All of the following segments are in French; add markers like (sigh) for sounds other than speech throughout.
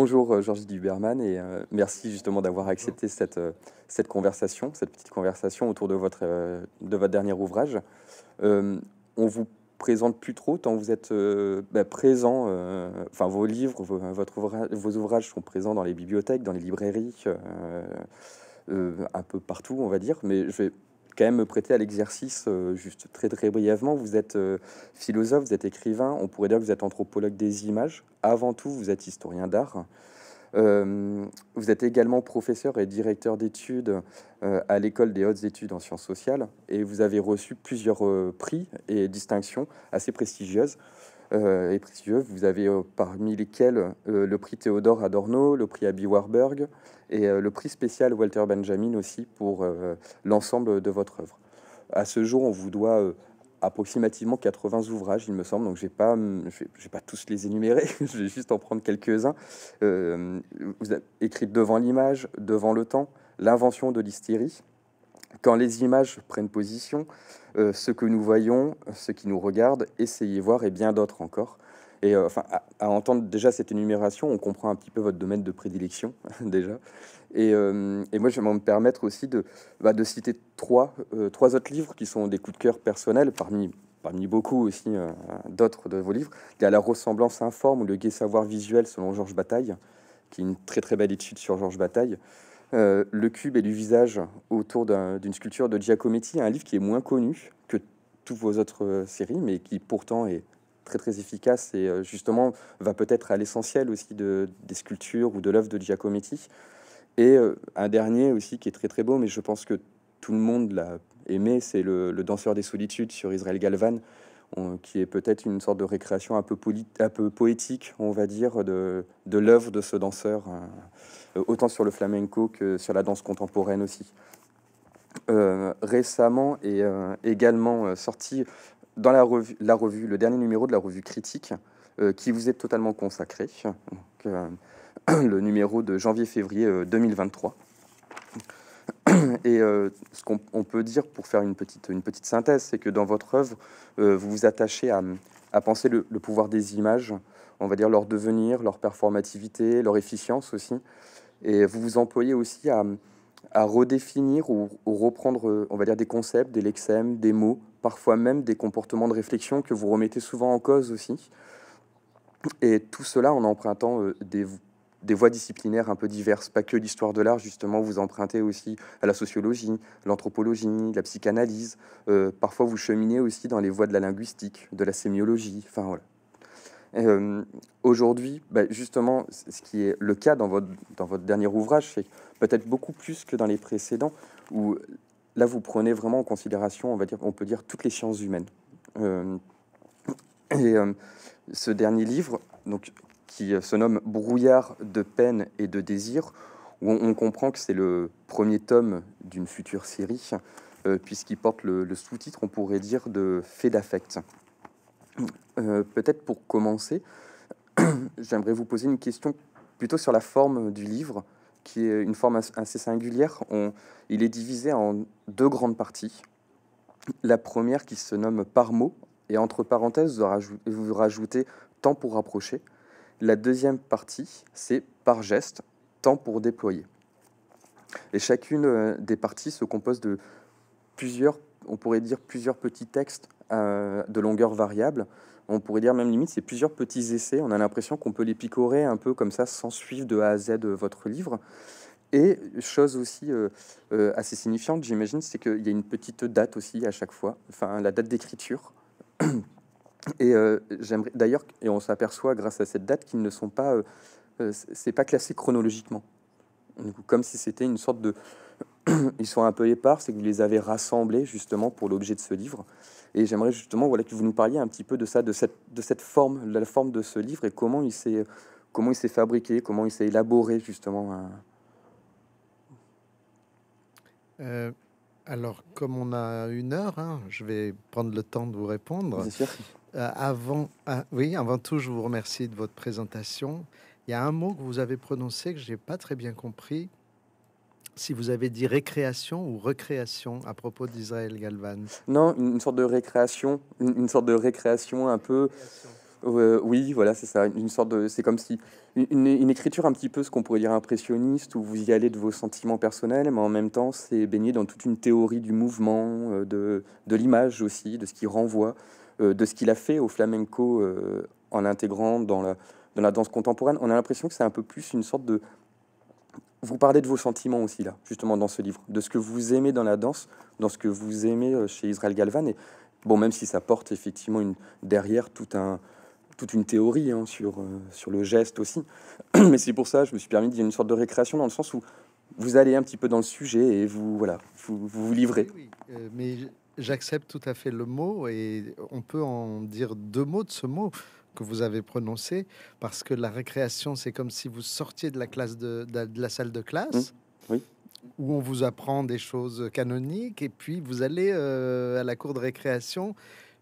Bonjour euh, Georges Duberman et euh, merci justement d'avoir accepté cette, euh, cette conversation, cette petite conversation autour de votre, de votre dernier ouvrage. on vous présente plus trop tant vous êtes bah, présent, enfin vos livres, votre ouvrage, vos ouvrages sont présents dans les bibliothèques, dans les librairies, un peu partout on va dire, mais je vais quand même me prêter à l'exercice, euh, juste très très brièvement. Vous êtes euh, philosophe, vous êtes écrivain, on pourrait dire que vous êtes anthropologue des images. Avant tout, vous êtes historien d'art. Euh, vous êtes également professeur et directeur d'études à l'école des hautes études en sciences sociales et vous avez reçu plusieurs prix et distinctions assez prestigieuses. Euh, et précieux. Vous avez euh, parmi lesquels euh, le prix Théodore Adorno, le prix Abby Warburg et le prix spécial Walter Benjamin aussi pour l'ensemble de votre œuvre. À ce jour, on vous doit approximativement 80 ouvrages, il me semble. Donc, j'ai pas, j'ai pas tous les énumérer, (laughs) je vais juste en prendre quelques-uns. vous avez écrit Devant l'image, Devant le temps, L'invention de l'hystérie, quand les images prennent position, euh, ce que nous voyons, ce qui nous regarde, essayez voir et bien d'autres encore. Et euh, enfin, à, entendre déjà cette énumération, on comprend un petit peu votre domaine de prédilection (laughs) déjà. Euh, et, moi, je vais me permettre aussi de, bah, de citer trois, trois autres livres qui sont des coups de cœur personnels parmi parmi beaucoup aussi d'autres de vos livres. Il y a La ressemblance informe ou Le gai savoir visuel selon Georges Bataille, qui est une très très belle étude sur Georges Bataille. Euh, le cube et du visage autour d'une sculpture de Giacometti, un livre qui est moins connu que toutes vos autres euh, séries, mais qui pourtant est très très efficace et euh, justement va peut-être à l'essentiel aussi de, des sculptures ou de l'œuvre de Giacometti. Et un dernier aussi qui est très très beau, mais je pense que tout le monde l'a aimé, c'est le, le, Danseur des Solitudes sur Israël Galvan, qui est peut-être une sorte de récréation un peu, un peu poétique, on va dire, de, l'œuvre de ce danseur, euh, euh, autant sur le flamenco que sur la danse contemporaine aussi. Euh, récemment est également sorti dans la revue, la revue, le dernier numéro de la revue Critique, qui vous est totalement consacré, (clears throat) le numéro de janvier-février 2023. (clears throat) Et euh, ce qu'on peut dire pour faire une petite, une petite synthèse, c'est que dans votre œuvre, euh, vous vous attachez à, penser le, pouvoir des images, on va dire leur devenir, leur performativité, leur efficience aussi. Et vous vous employez aussi à, redéfinir ou, reprendre, on va dire, des concepts, des lexèmes, des mots, parfois même des comportements de réflexion que vous remettez souvent en cause aussi. Et tout cela en empruntant euh, des des voies disciplinaires un peu diverses, pas que l'histoire de l'art, justement, vous empruntez aussi à la sociologie, l'anthropologie, la psychanalyse, euh, parfois vous cheminez aussi dans les voies de la linguistique, de la sémiologie, enfin euh, Aujourd'hui, bah, justement, ce qui est le cas dans votre, dans votre dernier ouvrage, c'est peut-être beaucoup plus que dans les précédents, où là vous prenez vraiment en considération, on va dire, on peut dire toutes les sciences humaines. Euh, et ce dernier livre, donc qui euh, se nomme Brouillard de peine et de désir, où on, comprend que c'est le premier tome d'une future série, euh, puisqu'il porte le, sous-titre, on pourrait dire, de Fait d'affect. Euh, peut-être pour commencer, (clears throat) j'aimerais vous poser une question plutôt sur la forme du livre, qui est une forme assez singulière. il est divisé en deux grandes parties. La première qui se nomme par mot, et entre parenthèses, vous rajoutez temps pour rapprocher, la deuxième partie, c'est par geste, temps pour déployer. Et chacune euh, des parties se compose de plusieurs, on pourrait dire plusieurs petits textes euh, de longueur variable. On pourrait dire même limite, c'est plusieurs petits essais. On a l'impression qu'on peut les picorer un peu comme ça sans suivre de A à Z euh, votre livre. Et chose aussi assez signifiante, j'imagine, c'est qu'il y a une petite date aussi à chaque fois, enfin la date d'écriture. Et euh, j'aimerais d'ailleurs, et on s'aperçoit grâce à cette date qu'ils ne sont pas, euh, euh, c'est pas classé chronologiquement. comme si c'était une sorte de, (clears throat) ils sont un peu épars, c'est que vous les avez rassemblés justement pour l'objet de ce livre. Et j'aimerais justement, voilà, que vous nous parliez un petit peu de ça, de cette, de cette forme, la forme de ce livre et comment il s'est, comment il s'est fabriqué, comment il s'est élaboré justement. alors, comme on a une heure, hein, je vais prendre le temps de vous répondre. Euh, avant, euh, oui, avant tout, je vous remercie de votre présentation. Il y a un mot que vous avez prononcé que je n'ai pas très bien compris. Si vous avez dit récréation ou recréation à propos d'Israël Galvan Non, une sorte de récréation, une, sorte de récréation un peu. Euh, oui, voilà, c'est ça. Une sorte de, c'est comme si une, écriture un petit peu ce qu'on pourrait dire impressionniste, où vous y allez de vos sentiments personnels, mais en même temps, c'est baigné dans toute une théorie du mouvement, de, de l'image aussi, de ce qui renvoie. Euh, de ce qu'il a fait au flamenco euh, en intégrant dans la, dans la danse contemporaine. On a l'impression que c'est un peu plus une sorte de... Vous parlez de vos sentiments aussi, là, justement, dans ce livre, de ce que vous aimez dans la danse, dans ce que vous aimez euh, chez Israël Galvan. Et bon, même si ça porte effectivement une, derrière un, toute une théorie hein, sur, le geste aussi. (clears throat) Mais c'est pour ça je me suis permis d'y une sorte de récréation dans le sens où vous allez un petit peu dans le sujet et vous voilà, vous, vous, livrez. mais J'accepte tout à fait le mot et on peut en dire deux mots de ce mot que vous avez prononcé parce que la récréation, c'est comme si vous sortiez de la classe de, de, la salle de classe. Mmh, où on vous apprend des choses canoniques et puis vous allez euh, à la cour de récréation.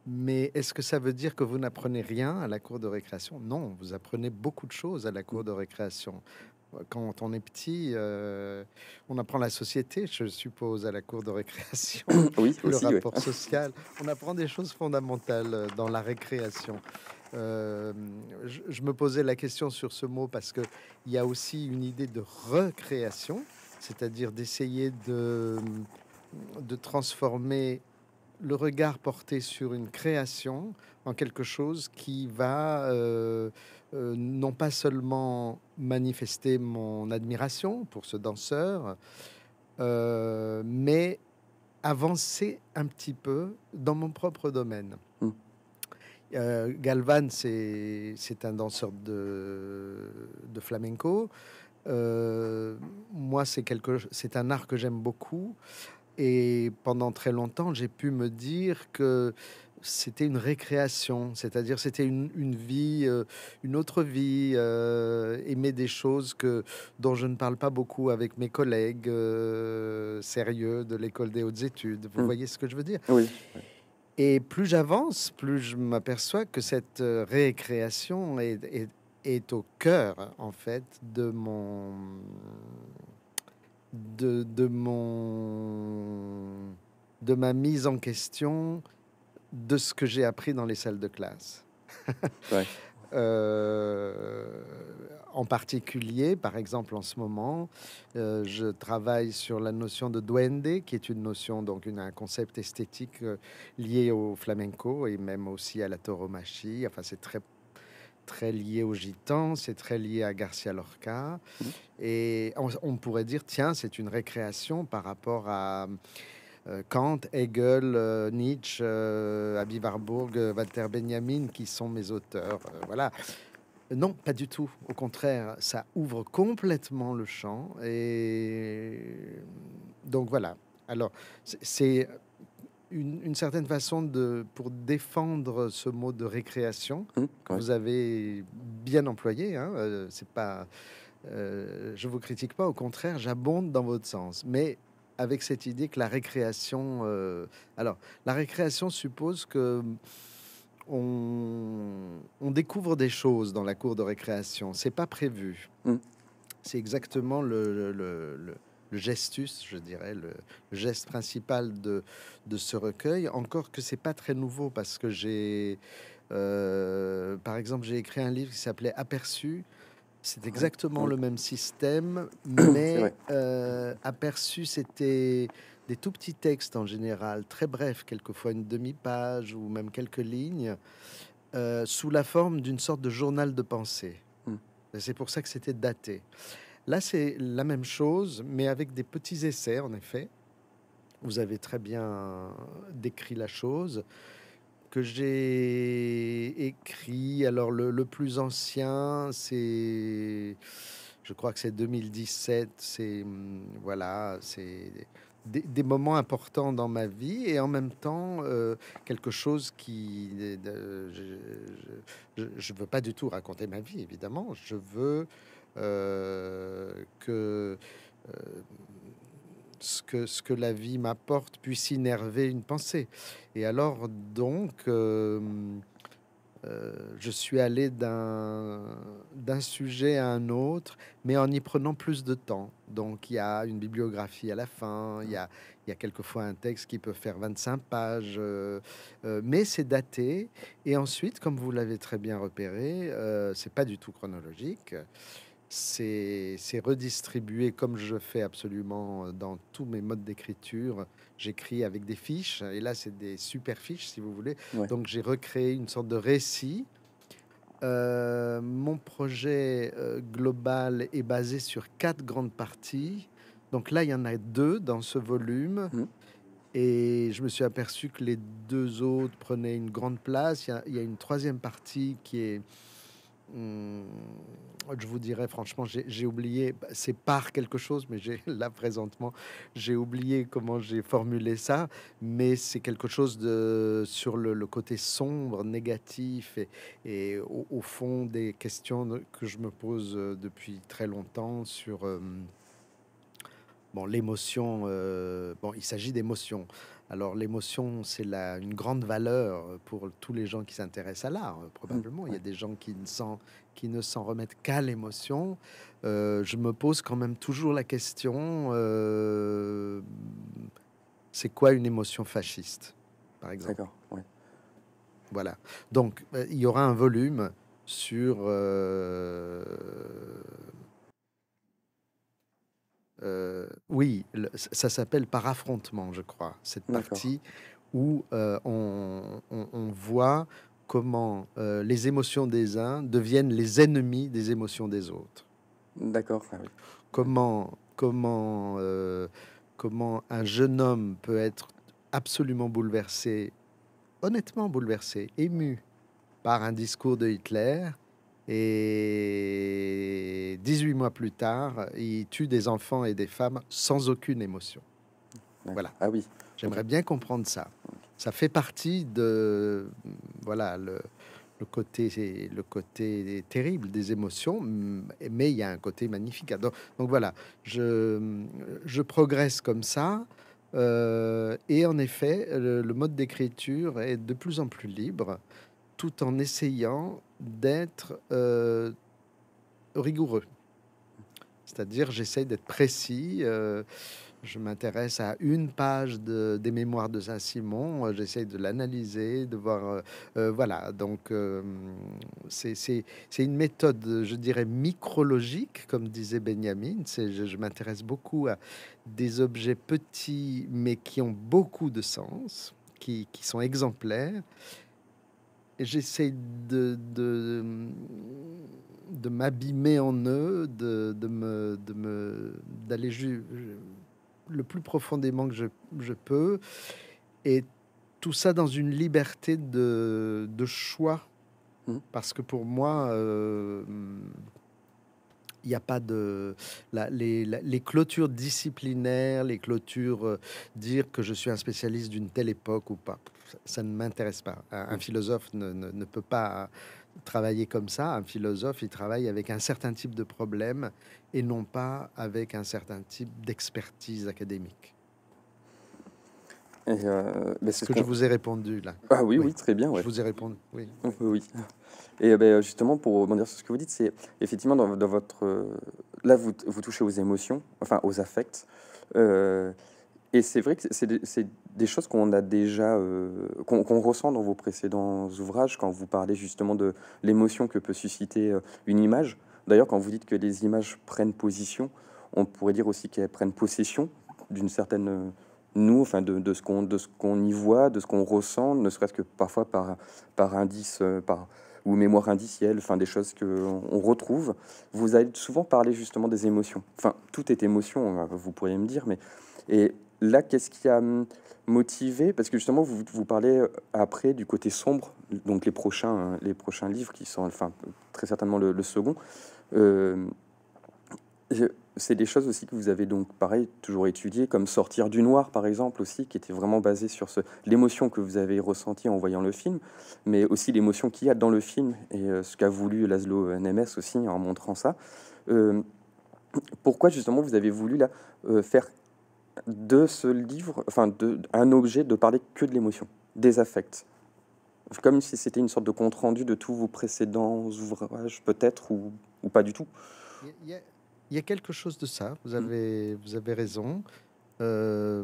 Mais est-ce que ça veut dire que vous n'apprenez rien à la cour de récréation Non, vous apprenez beaucoup de choses à la cour de récréation. Quand on est petit, euh, on apprend la société, je suppose, à la cour de récréation. (coughs) oui, le rapport social. On apprend des choses fondamentales euh, dans la récréation. Euh, je, me posais la question sur ce mot parce que il y a aussi une idée de recréation, c'est-à-dire d'essayer de, de transformer le regard porté sur une création en quelque chose qui va euh, non pas seulement manifester mon admiration pour ce danseur, euh, mais avancer un petit peu dans mon propre domaine. Hmm. Euh, Galvan, c'est un danseur de, de flamenco. moi, c'est un art que j'aime beaucoup. Et pendant très longtemps, j'ai pu me dire que c'était une récréation, c'est-à-dire c'était une, une, vie, euh, une autre vie, euh, aimer des choses que, dont je ne parle pas beaucoup avec mes collègues euh, sérieux de l'école des hautes études. Vous mmh. voyez ce que je veux dire Oui. Et plus j'avance, plus je m'aperçois que cette récréation est, est, est, au cœur, en fait, de mon... De, de mon de ma mise en question de ce que j'ai appris dans les salles de classe. (laughs) Euh, en particulier, par exemple, en ce moment, euh, je travaille sur la notion de duende, qui est une notion, donc une, un concept esthétique euh, lié au flamenco et même aussi à la tauromachie. Enfin, c'est très très lié aux gitans, c'est très lié à Garcia Lorca. Mmh. Et on, on, pourrait dire, tiens, c'est une récréation par rapport à euh, Kant, Hegel, euh, Nietzsche, euh, Abby Warburg, Walter Benjamin, qui sont mes auteurs. voilà. Non, pas du tout. Au contraire, ça ouvre complètement le champ. Et donc voilà. Alors, c'est une, certaine façon de, pour défendre ce mot de récréation, mmh, que vous avez bien employé. Hein, ne c'est pas, je vous critique pas. Au contraire, j'abonde dans votre sens. Mais avec cette idée que la récréation. Euh, alors, la récréation suppose que. Mm, on, découvre des choses dans la cour de récréation. C'est pas prévu. Mm. C'est exactement le, gestus, je dirais, le, geste principal de, de ce recueil. Encore que c'est pas très nouveau parce que j'ai, euh, par exemple, j'ai écrit un livre qui s'appelait Aperçu c'est exactement le même système, (clears throat) mais euh, aperçu, c'était des tout petits textes en général, très brefs, quelquefois une demi-page ou même quelques lignes, euh, sous la forme d'une sorte de journal de pensée. Hmm. C'est pour ça que c'était daté. Là, c'est la même chose, mais avec des petits essais, en effet. Vous avez très bien décrit la chose que j'ai écrit. Alors, le, plus ancien, c'est. Je crois que c'est 2017. C'est. Mm, voilà, c'est. Des, moments importants dans ma vie et en même temps euh, quelque chose qui... je veux pas du tout raconter ma vie, évidemment. Je veux euh, que euh, ce que, ce que la vie m'apporte puisse innerver une pensée. Et alors, donc, euh, euh, je suis allé d'un sujet à un autre, mais en y prenant plus de temps. Donc, il y a une bibliographie à la fin, il y a, y a quelquefois un texte qui peut faire 25 pages, euh, mais c'est daté. Et ensuite, comme vous l'avez très bien repéré, c'est pas du tout chronologique c'est redistribué comme je fais absolument euh, dans tous mes modes d'écriture. J'écris avec des fiches, et là, c'est des super fiches, si vous voulez. Donc, j'ai recréé une sorte de récit. Euh, mon projet euh, global est basé sur quatre grandes parties. Donc là, il y en a deux dans ce volume. Mmh. Et je me suis aperçu que les deux autres prenaient une grande place. il y a une troisième partie qui est Hmm, je vous dirais franchement, j'ai oublié, bah, c'est par quelque chose, mais j'ai (laughs) là présentement, j'ai oublié comment j'ai formulé ça, mais c'est quelque chose de sur le, côté sombre, négatif et, au, fond des questions que je me pose euh, depuis très longtemps sur euh, bon l'émotion. Euh, bon, il s'agit d'émotions. Alors l'émotion, c'est une grande valeur pour tous les gens qui s'intéressent à l'art, euh, probablement. Il y a des gens qui ne s'en, qui ne s'en remettent qu'à l'émotion. Euh, je me pose quand même toujours la question, euh, c'est quoi une émotion fasciste, par exemple D'accord, Voilà. Donc il y aura un volume sur... Euh, oui, ça s'appelle par affrontement, je crois, cette partie où euh, on, voit comment euh, les émotions des uns deviennent les ennemis des émotions des autres. D'accord. Ah comment, comment un jeune homme peut être absolument bouleversé, honnêtement bouleversé, ému par un discours de Hitler et 18 mois plus tard, il tue des enfants et des femmes sans aucune émotion. Voilà. Ah oui. J'aimerais bien comprendre ça. Ça fait partie de voilà le, le côté le côté terrible des émotions, mais il y a un côté magnifique. Donc, voilà, je, je progresse comme ça. Euh, et en effet, le mode d'écriture est de plus en plus libre, tout en essayant d'être euh, rigoureux. C'est-à-dire, j'essaye d'être précis. Euh, je m'intéresse à une page des mémoires de Saint-Simon. Euh, j'essaye de l'analyser, de voir. voilà, donc c'est une méthode, je dirais, micrologique, comme disait Benjamin. Je, je m'intéresse beaucoup à des objets petits, mais qui ont beaucoup de sens, qui, qui sont exemplaires j'essaie de, de, m'abîmer en eux, de, de me, de me, d'aller le plus profondément que je, je, peux. Et tout ça dans une liberté de, de choix. Mmh. Parce que pour moi, euh, il n'y a pas de. les, les, clôtures disciplinaires, les clôtures euh, dire que je suis un spécialiste d'une telle époque ou pas, ça, ne m'intéresse pas. Un, mm. philosophe ne, ne, ne, peut pas euh, travailler comme ça. Un philosophe, il travaille avec un certain type de problème et non pas avec un certain type d'expertise académique. Et euh, ben, c'est ce que je vous ai répondu là. Ah oui, oui, très bien. Je vous ai répondu. Oui. (laughs) Oui. Et ben, justement, pour rebondir sur ce que vous dites, c'est effectivement dans, votre là vous, vous, touchez aux émotions, enfin aux affects. Euh, et c'est vrai que c'est des, choses qu'on a déjà, euh, qu'on ressent dans vos précédents ouvrages quand vous parlez justement de l'émotion que peut susciter une image. D'ailleurs, quand vous dites que les images prennent position, on pourrait dire aussi qu'elles prennent possession d'une certaine nous, enfin de, ce qu'on de y voit, de ce qu'on ressent, ne serait-ce que parfois par par indice, euh, par ou mémoire indicielle, enfin des choses qu'on retrouve. Vous avez souvent parlé justement des émotions. Enfin, tout est émotion, euh, vous pourriez me dire, mais et là, qu'est-ce qui a hum, motivé Parce que justement, vous, vous parlez euh, après du côté sombre, donc les prochains hein, les prochains livres qui sont, enfin très certainement le, second c'est des choses aussi que vous avez donc, pareil, toujours étudiées, comme Sortir du Noir, par exemple, aussi, qui était vraiment basé sur ce, l'émotion que vous avez ressentie en voyant le film, mais aussi l'émotion qu'il y a dans le film et euh, ce qu'a voulu Laszlo euh, Nemes aussi en montrant ça. Euh, pourquoi, justement, vous avez voulu là faire de ce livre, enfin, un objet de parler que de l'émotion, des affects Comme si c'était une sorte de compte-rendu de tous vos précédents ouvrages, peut-être, ou, pas du tout il y a quelque chose de ça. Vous mm. avez, vous avez raison. Euh,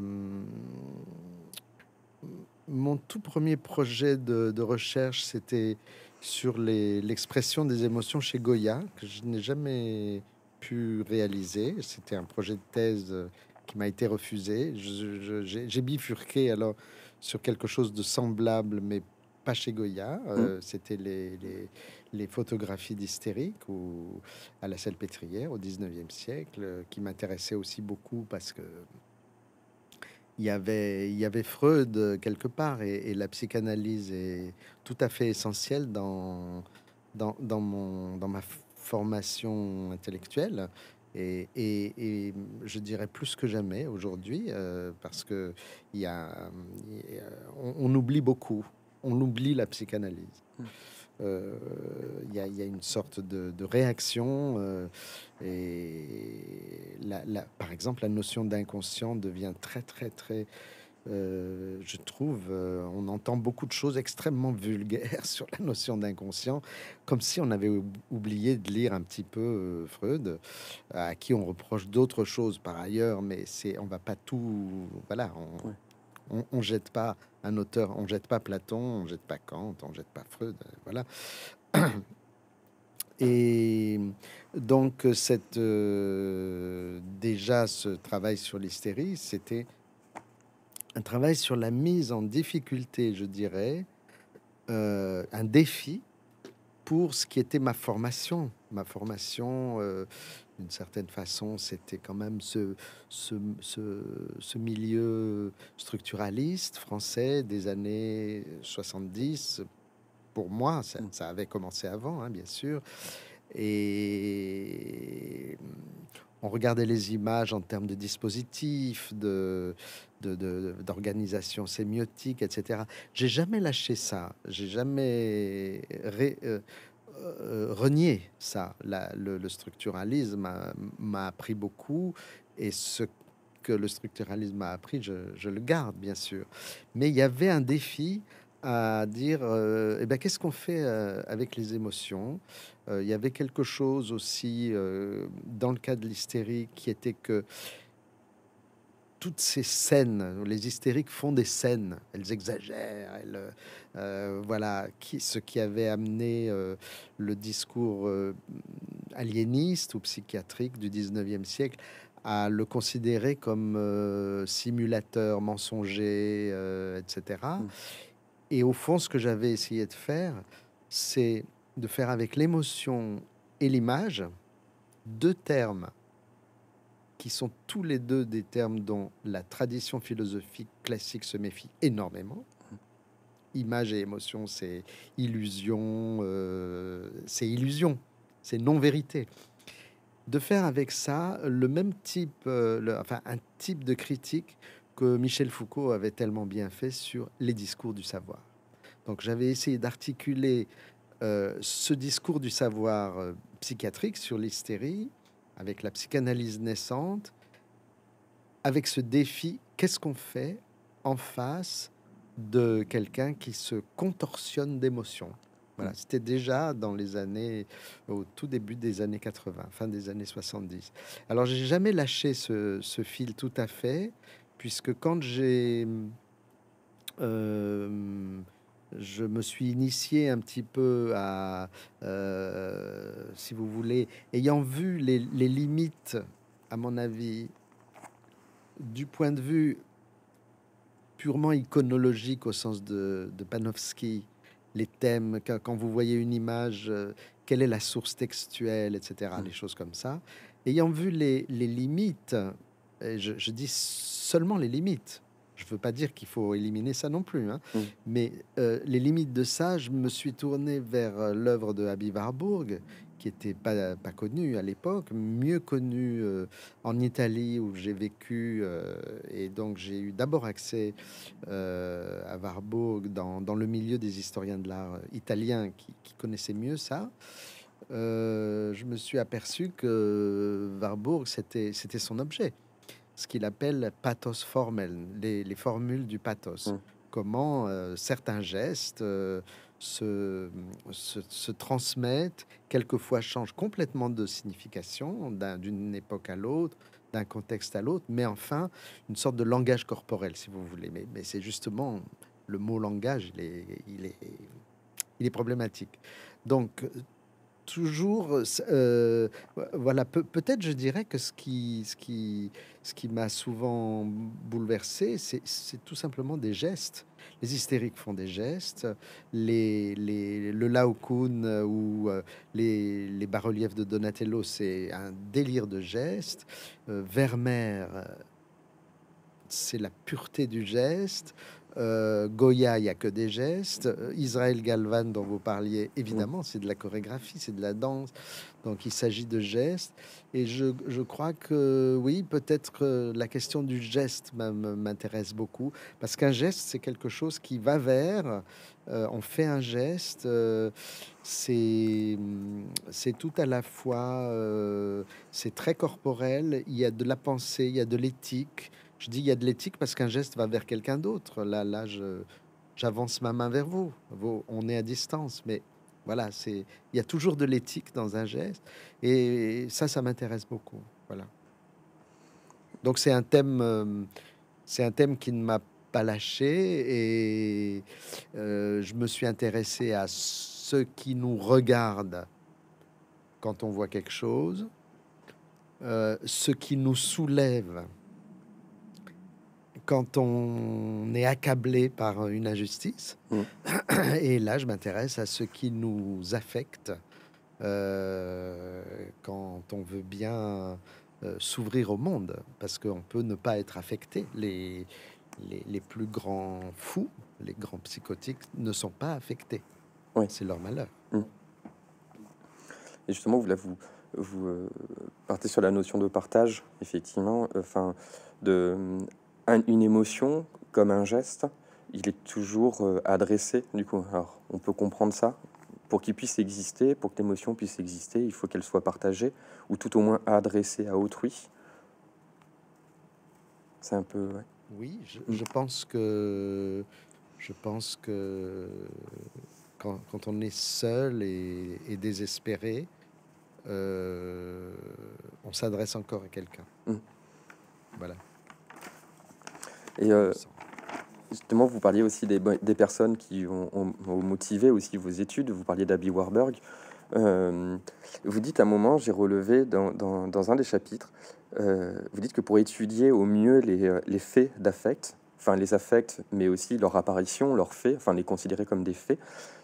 mon tout premier projet de, recherche, c'était sur l'expression des émotions chez Goya, que je n'ai jamais pu réaliser. C'était un projet de thèse euh, qui m'a été refusé. J'ai bifurqué alors sur quelque chose de semblable, mais pas goya Goya, c'était les, photographies d'hystérique ou à la Seine-Pétrière au 19e siècle, euh, qui m'intéressaient aussi beaucoup parce que il y avait, il y avait Freud euh, quelque part et, la psychanalyse est tout à fait essentielle dans, dans, mon, dans ma formation intellectuelle. Et, je dirais plus que jamais aujourd'hui, euh, parce que il on oublie beaucoup on oublie la psychanalyse. Hum. Euh, il y, a une sorte de, réaction. Euh, et par exemple, la notion d'inconscient devient très, très, très. Euh, je trouve, on entend beaucoup de choses extrêmement vulgaires (laughs) sur la notion d'inconscient, comme si on avait oublié de lire un petit peu Freud, à qui on reproche d'autres choses par ailleurs, mais c'est, on va pas tout, voilà, on, on jette pas un auteur. On jette pas Platon, on jette pas Kant, on jette pas Freud. Euh, voilà. (clears throat) Et donc, euh, cette, euh, déjà, ce travail sur l'hystérie, c'était un travail sur la mise en difficulté, je dirais, un défi pour ce qui était ma formation, ma formation d'une certaine façon, c'était quand même ce, ce, milieu structuraliste français des années 70. Pour moi, mm. ça, avait commencé avant, hein, bien sûr. Et on regardait les images en termes de dispositifs, de, d'organisation sémiotique, etc. J'ai jamais lâché ça. J'ai jamais euh, euh, renier ça. le, structuralisme m'a appris beaucoup et ce que le structuralisme m'a appris, je, le garde bien sûr. Mais il y avait un défi à dire euh, eh ben, qu'est-ce qu'on fait euh, avec les émotions Il y avait quelque chose aussi dans le cas de l'hystérie qui était que toutes ces scènes, les hystériques font des scènes, elles exagèrent, elles, euh, voilà ce qui avait amené euh, le discours euh, aliéniste ou psychiatrique du 19e siècle à le considérer comme simulateur, mensonger, etc. Mm. Et au fond, ce que j'avais essayé de faire, c'est de faire avec l'émotion et l'image deux termes qui sont tous les deux des termes dont la tradition philosophique classique se méfie énormément, image et émotion, c'est illusion, euh, c'est illusion, c'est non-vérité. De faire avec ça le même type, euh, enfin un type de critique que Michel Foucault avait tellement bien fait sur les discours du savoir. Donc j'avais essayé d'articuler euh, ce discours du savoir psychiatrique sur l'hystérie avec la psychanalyse naissante, avec ce défi, qu'est-ce qu'on fait en face de quelqu'un qui se contorsionne d'émotions. Voilà, mm. c'était déjà dans les années, au tout début des années 80, fin des années 70. Alors, j'ai jamais lâché ce, fil tout à fait, puisque quand j'ai. Euh, je me suis initié un petit peu à, euh, si vous voulez, ayant vu les limites, à mon avis, du point de vue purement iconologique au sens de, Panofsky, les thèmes, quand vous voyez une image, euh, quelle est la source textuelle, etc., les mm. choses comme ça. Ayant vu les, limites, je, dis seulement les limites, je ne veux pas dire qu'il faut éliminer ça non plus, hein, mm. mais euh, les limites de ça, je me suis tourné vers euh, l'œuvre de Habib Warburg, qui n'était pas, pas connu à l'époque, mieux connu euh, en Italie où j'ai vécu. Euh, et donc j'ai eu d'abord accès euh, à Warburg dans, le milieu des historiens de l'art italiens qui, connaissaient mieux ça. je me suis aperçu que Warburg, c'était son objet, ce qu'il appelle pathos formel, les, formules du pathos. Mmh. Comment certains gestes, se, se, transmettent, quelquefois changent complètement de signification d'une époque à l'autre, d'un contexte à l'autre, mais enfin une sorte de langage corporel, si vous voulez. Mais, mais c'est justement le mot langage, il est, il est, il est problématique. Donc toujours, euh, euh, voilà, peut-être je dirais que ce qui, ce qui, ce qui m'a souvent bouleversé, c'est tout simplement des gestes. Les hystériques font des gestes, les, les le Laocoon euh, ou les, bas-reliefs de Donatello, c'est un délire de gestes. Vermeer, c'est la pureté du geste. Euh, Goya, il n'y a que des gestes. Euh, Israël Galvan, dont vous parliez, évidemment, c'est de la chorégraphie, c'est de la danse. Donc il s'agit de gestes. Et je, crois que oui, peut-être la question du geste m'intéresse beaucoup. Parce qu'un geste, c'est quelque chose qui va vers. Euh, on fait un geste. c'est tout à la fois. c'est très corporel. Il y a de la pensée, il y a de l'éthique je dis il y a de l'éthique parce qu'un geste va vers quelqu'un d'autre. Là, là, j'avance ma main vers vous. On est à distance, mais voilà, c'est il y a toujours de l'éthique dans un geste, et ça, ça m'intéresse beaucoup. Voilà. Donc c'est un thème, euh, c'est un thème qui ne m'a pas lâché, et euh, je me suis intéressé à ce qui nous regarde quand on voit quelque chose, euh, ce qui nous soulève quand on est accablé par une injustice. Mm. (clears throat) Et là, je m'intéresse à ce qui nous affecte euh, quand on veut bien euh, s'ouvrir au monde, parce qu'on peut ne pas être affecté. Les, les, plus grands fous, les grands psychotiques, ne sont pas affectés. Oui. C'est leur malheur. Mm. Et justement, vous, là, vous, vous euh, partez sur la notion de partage, effectivement, enfin, de une émotion comme un geste, il est toujours euh, adressé, du coup. on peut comprendre ça. Pour qu'il puisse exister, pour que l'émotion puisse exister, il faut qu'elle soit partagée, ou tout au moins adressée à autrui. C'est un peu... Oui, mm. je, pense que... Je pense que... Quand, on est seul et, désespéré, euh, on s'adresse encore à quelqu'un. Mm. Voilà. Et euh, justement, vous parliez aussi des, personnes qui ont, motivé aussi vos études. Vous parliez d'Abby Warburg. Euh, vous dites à un moment, j'ai relevé dans, un des chapitres, euh, vous dites que pour étudier au mieux les, les faits d'affect, enfin les affects, mais aussi leur apparition, leurs faits, enfin les considérer comme des faits.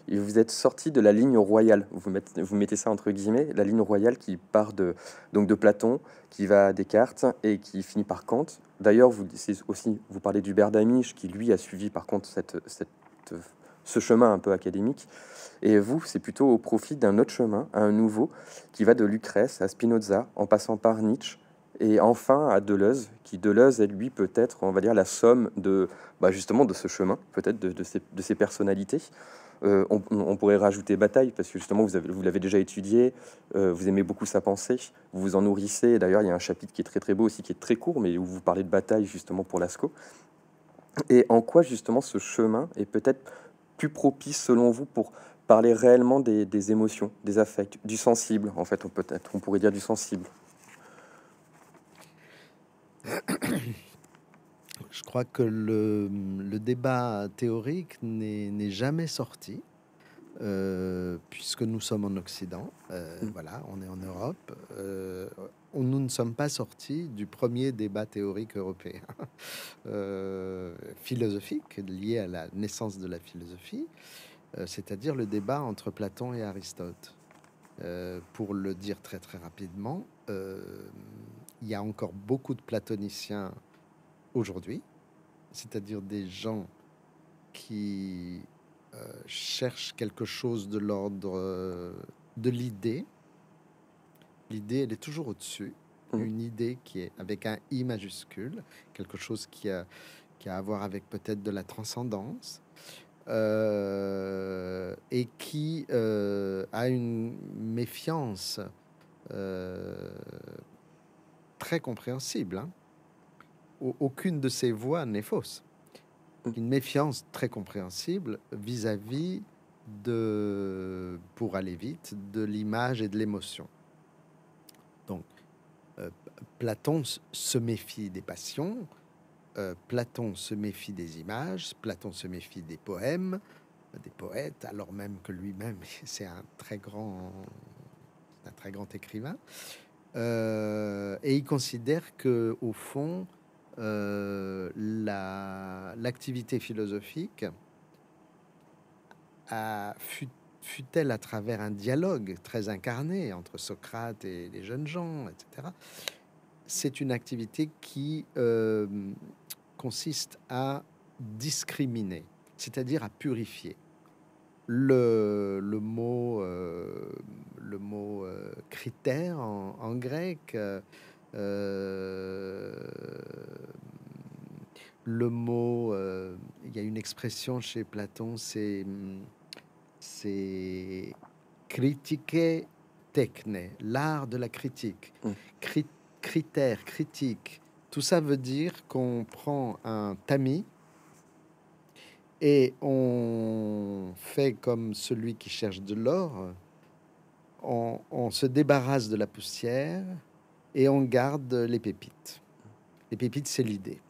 Et vous êtes sorti de la ligne royale, vous mettez, vous mettez ça entre guillemets, la ligne royale qui part de, donc de Platon, qui va à Descartes et qui finit par Kant. D'ailleurs, vous, aussi, vous parlez d'Hubert Damisch, qui lui a suivi par contre cette, cette, ce chemin un peu académique. Et vous, c'est plutôt au profit d'un autre chemin, un nouveau, qui va de Lucrèce à Spinoza, en passant par Nietzsche, et enfin à Deleuze, qui Deleuze est lui peut-être, on va dire, la somme de bah, justement de ce chemin, peut-être de, de, ces, personnalités. Euh, on, pourrait rajouter Bataille, parce que justement, vous, vous l'avez déjà étudié, euh, vous aimez beaucoup sa pensée, vous vous en nourrissez. D'ailleurs, il y a un chapitre qui est très très beau aussi, qui est très court, mais où vous parlez de Bataille justement pour Lascaux. Et en quoi justement ce chemin est peut-être plus propice selon vous pour parler réellement des, émotions, des affects, du sensible, en fait, peut-être, on pourrait dire du sensible (coughs) je crois que le, débat théorique n'est jamais sorti. Euh, puisque nous sommes en Occident, euh, mm. voilà, on est en Europe, euh, nous ne sommes pas sortis du premier débat théorique européen (laughs) euh, philosophique lié à la naissance de la philosophie, c'est-à-dire le débat entre Platon et Aristote. pour le dire très très rapidement, il y a encore beaucoup de platoniciens aujourd'hui, c'est-à-dire des gens qui euh, cherchent quelque chose de l'ordre euh, de l'idée. L'idée, elle est toujours au-dessus. Mmh. Une idée qui est avec un I majuscule, quelque chose qui a, qui a à voir avec peut-être de la transcendance. Euh, et qui a une méfiance très compréhensible. Hein. Aucune de ces voix n'est fausse. Mm. Une méfiance très compréhensible vis-à-vis de, pour aller vite, de l'image et de l'émotion. Donc, euh, Platon se méfie des passions, euh, Platon se méfie des images, Platon se méfie des poèmes, des poètes, alors même que lui-même, (laughs) c'est un très grand un très grand écrivain. Euh, et il considère que, au fond, euh, l'activité philosophique fut-elle à travers un dialogue très incarné entre Socrate et les jeunes gens, etc. C'est une activité qui euh, consiste à discriminer, c'est-à-dire à purifier. Le, mot, euh, le mot euh, critère en, grec, euh, le mot, il y a une expression chez Platon, c'est c'est critiquer techne, l'art de la critique, mm. critère, critique. Tout ça veut dire qu'on prend un tamis et on fait comme celui qui cherche de l'or, on, se débarrasse de la poussière et on garde les pépites. Les pépites, c'est l'idée.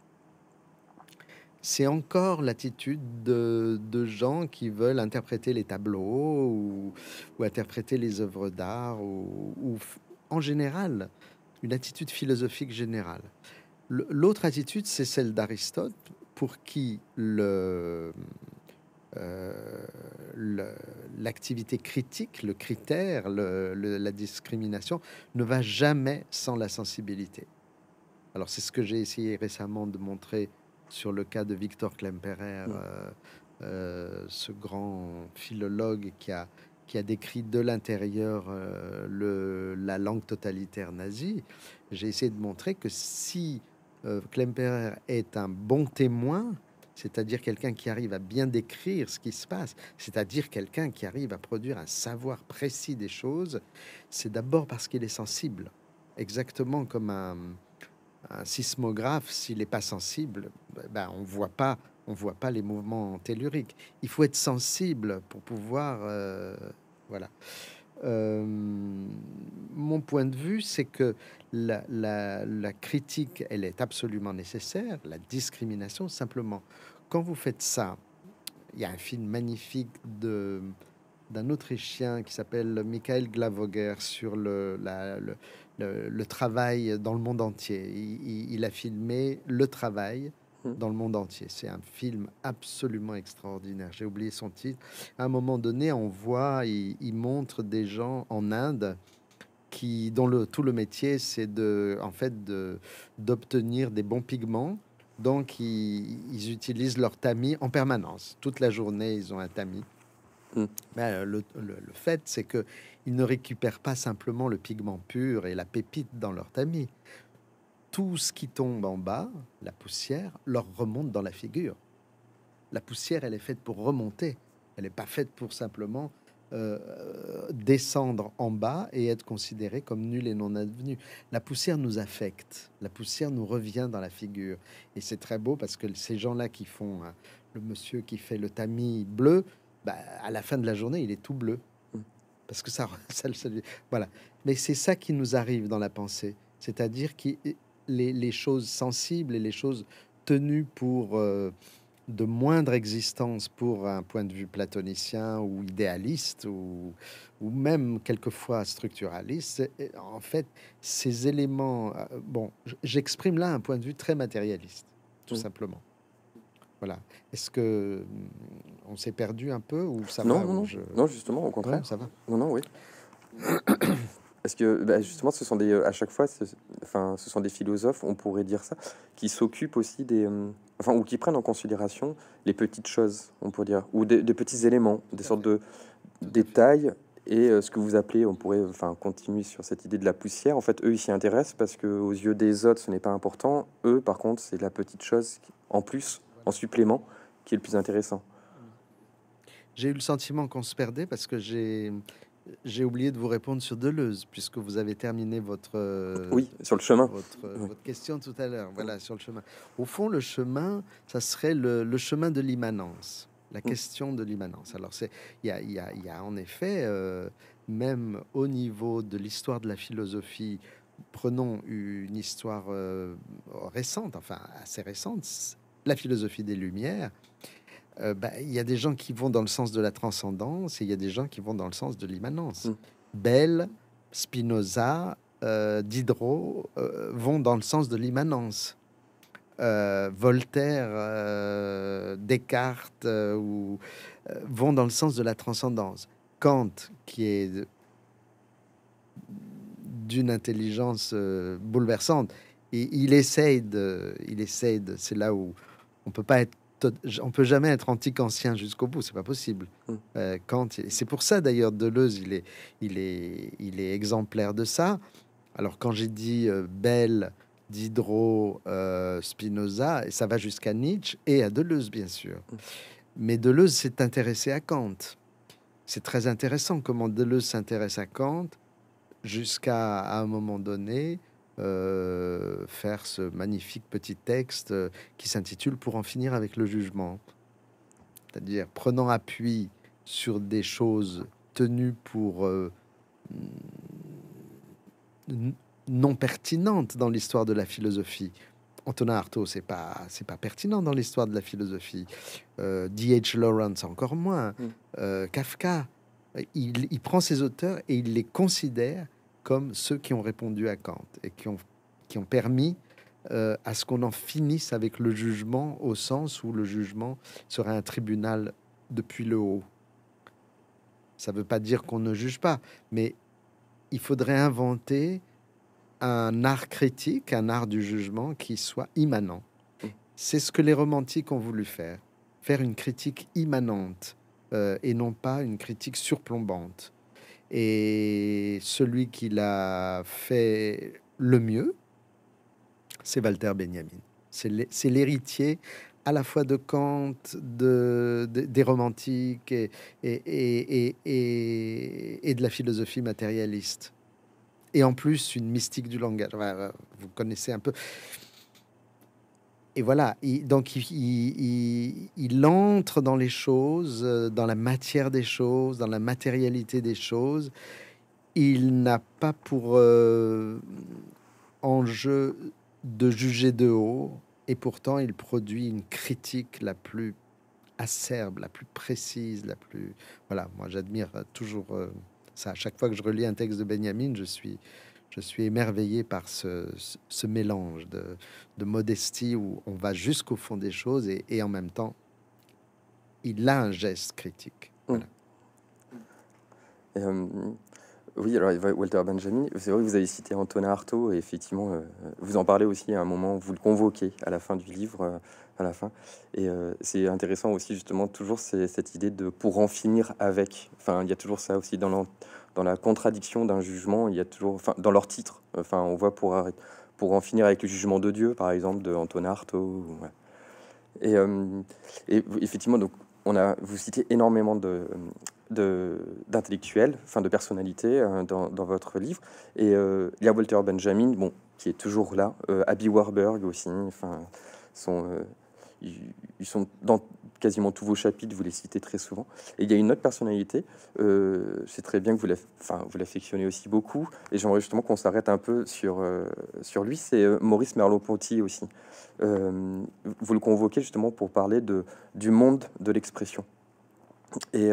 C'est encore l'attitude de, gens qui veulent interpréter les tableaux ou, interpréter les œuvres d'art ou, en général une attitude philosophique générale. L'autre attitude, c'est celle d'Aristote pour qui euh, le, l'activité critique, le critère, le, la discrimination ne va jamais sans la sensibilité. Alors c'est ce que j'ai essayé récemment de montrer sur le cas de Victor Klemperer, mm. euh, euh, ce grand philologue qui a, qui a décrit de l'intérieur le, la langue totalitaire nazie. J'ai essayé de montrer que si euh, Klemperer est un bon témoin, c'est-à-dire quelqu'un qui arrive à bien décrire ce qui se passe, c'est-à-dire quelqu'un qui arrive à produire un savoir précis des choses, c'est d'abord parce qu'il est sensible, exactement comme un, sismographe, s'il n'est pas sensible, ben on voit pas, on voit pas les mouvements telluriques. Il faut être sensible pour pouvoir, euh, voilà. Euh, mon point de vue, c'est que la, critique, elle est absolument nécessaire, la discrimination, simplement. Quand vous faites ça, il y a un film magnifique de d'un Autrichien qui s'appelle Michael Glavoger sur le, le, travail dans le monde entier. il, a filmé le travail Mm. dans le monde entier. C'est un film absolument extraordinaire. J'ai oublié son titre. À un moment donné, on voit, il, montre des gens en Inde qui, dont le, tout le métier, c'est de, en fait, d'obtenir des bons pigments. Donc, ils, utilisent leur tamis en permanence. Toute la journée, ils ont un tamis. Mm. Ben, euh, le, fait, c'est que ne récupèrent pas simplement le pigment pur et la pépite dans leur tamis tout ce qui tombe en bas, la poussière, leur remonte dans la figure. La poussière, elle est faite pour remonter. Elle n'est pas faite pour simplement euh, euh, descendre en bas et être considérée comme nulle et non advenue La poussière nous affecte. La poussière nous revient dans la figure. Et c'est très beau parce que ces gens-là qui font hein, le monsieur qui fait le tamis bleu, bah, à la fin de la journée, il est tout bleu. Parce que ça, (laughs) ça, ça voilà. Mais c'est ça qui nous arrive dans la pensée, c'est-à-dire qui les, choses sensibles et les choses tenues pour euh, de moindre existence pour un point de vue platonicien ou idéaliste ou, même quelquefois structuraliste, en fait, ces éléments, euh, bon, j'exprime là un point de vue très matérialiste, tout mmh. simplement. Voilà. Est-ce que mm, on s'est perdu un peu ou ça non, va Non, justement, au contraire. ça va. Non, non, oui. (clears throat) Parce que bah, justement, ce sont des, euh, à chaque fois, enfin, ce sont des philosophes, on pourrait dire ça, qui s'occupent aussi des, euh, enfin, ou qui prennent en considération les petites choses, on pourrait dire, ou des, petits éléments, des sortes de détails, et euh, ce que vous appelez, on pourrait, enfin, continuer sur cette idée de la poussière. En fait, eux, ils s'y intéressent parce que aux yeux des autres, ce n'est pas important. Eux, par contre, c'est la petite chose en plus, en supplément, qui est le plus intéressant j'ai eu le sentiment qu'on se perdait parce que j'ai j'ai oublié de vous répondre sur Deleuze, puisque vous avez terminé votre... Euh, oui, sur le chemin. Votre, euh, votre question tout à l'heure, voilà, sur le chemin. Au fond, le chemin, ça serait le, le chemin de l'immanence, la mm. question de l'immanence. Alors, il y a, y a, en effet, euh, même au niveau de l'histoire de la philosophie, prenons une histoire récente, enfin assez récente, la philosophie des Lumières, euh, bah, il y a des gens qui vont dans le sens de la transcendance et il y a des gens qui vont dans le sens de l'immanence. Mm. Bell, Spinoza, euh, Diderot euh, vont dans le sens de l'immanence. Voltaire, Descartes ou, vont dans le sens de la transcendance. Kant, qui est d'une intelligence bouleversante, il essaye de, il essaye de, c'est là où on peut pas être on peut jamais être antique-ancien jusqu'au bout, c'est pas possible. Mm. Euh, c'est pour ça d'ailleurs Deleuze, il est, exemplaire de ça. Alors quand j'ai dit belle euh, Bell, Diderot, euh, Spinoza, et ça va jusqu'à Nietzsche et à Deleuze bien sûr. Mm. Mais Deleuze s'est intéressé à Kant. C'est très intéressant comment Deleuze s'intéresse à Kant jusqu'à un moment donné euh, faire ce magnifique petit texte euh, qui s'intitule Pour en finir avec le jugement. C'est-à-dire prenant appui sur des choses tenues pour euh, non pertinentes dans l'histoire de la philosophie. Antonin Artaud, c'est pas c'est pas pertinent dans l'histoire de la philosophie. D.H. Lawrence encore moins. Mm. Kafka, il, il prend ses auteurs et il les considère comme ceux qui ont répondu à Kant et qui ont, permis euh, à ce qu'on en finisse avec le jugement au sens où le jugement serait un tribunal depuis le haut. Ça ne veut pas dire qu'on ne juge pas, mais il faudrait inventer un art critique, un art du jugement qui soit immanent. Mm. C'est ce que les romantiques ont voulu faire, faire une critique immanente euh, et non pas une critique surplombante. Et celui qui l'a fait le mieux, c'est Walter Benjamin. C'est l'héritier à la fois de Kant, de, des romantiques et, et, et, et, de la philosophie matérialiste. Et en plus, une mystique du langage. Euh, vous connaissez un peu et voilà, donc il, entre dans les choses, euh, dans la matière des choses, dans la matérialité des choses. Il n'a pas pour euh, enjeu de juger de haut, et pourtant il produit une critique la plus acerbe, la plus précise, la plus... Voilà, moi j'admire toujours euh, ça. À chaque fois que je relis un texte de Benjamin, je suis je suis émerveillé par ce, mélange de, modestie où on va jusqu'au fond des choses et, en même temps, il a un geste critique. Mmh. Euh, oui, alors Walter Benjamin, c'est vrai que vous avez cité Antonin Artaud, et effectivement, euh, vous en parlez aussi à un moment, vous le convoquez à la fin du livre, euh, à la fin. Et c'est intéressant aussi, justement, toujours cette idée de pour en finir avec. Enfin, il y a toujours ça aussi dans l'entreprise dans la contradiction d'un jugement, il y a toujours, enfin, dans leur titre, enfin, on voit pour, pour en finir avec le jugement de Dieu, par exemple, de Antonin Artaud. Et, euh, effectivement, donc, on a, vous citez énormément de, d'intellectuels, enfin de personnalités euh, dans, dans, votre livre. Et euh, il y a Walter Benjamin, bon, qui est toujours là, euh, Abby Warburg aussi, enfin, sont ils sont dans quasiment tous vos chapitres, vous les citez très souvent. Et il y a une autre personnalité, euh, c'est très bien que vous l'affectionnez aussi beaucoup, et j'aimerais justement qu'on s'arrête un peu sur, euh, sur lui, c'est euh, Maurice Merleau-Ponty aussi. Euh, vous le convoquez justement pour parler de, du monde de l'expression. Et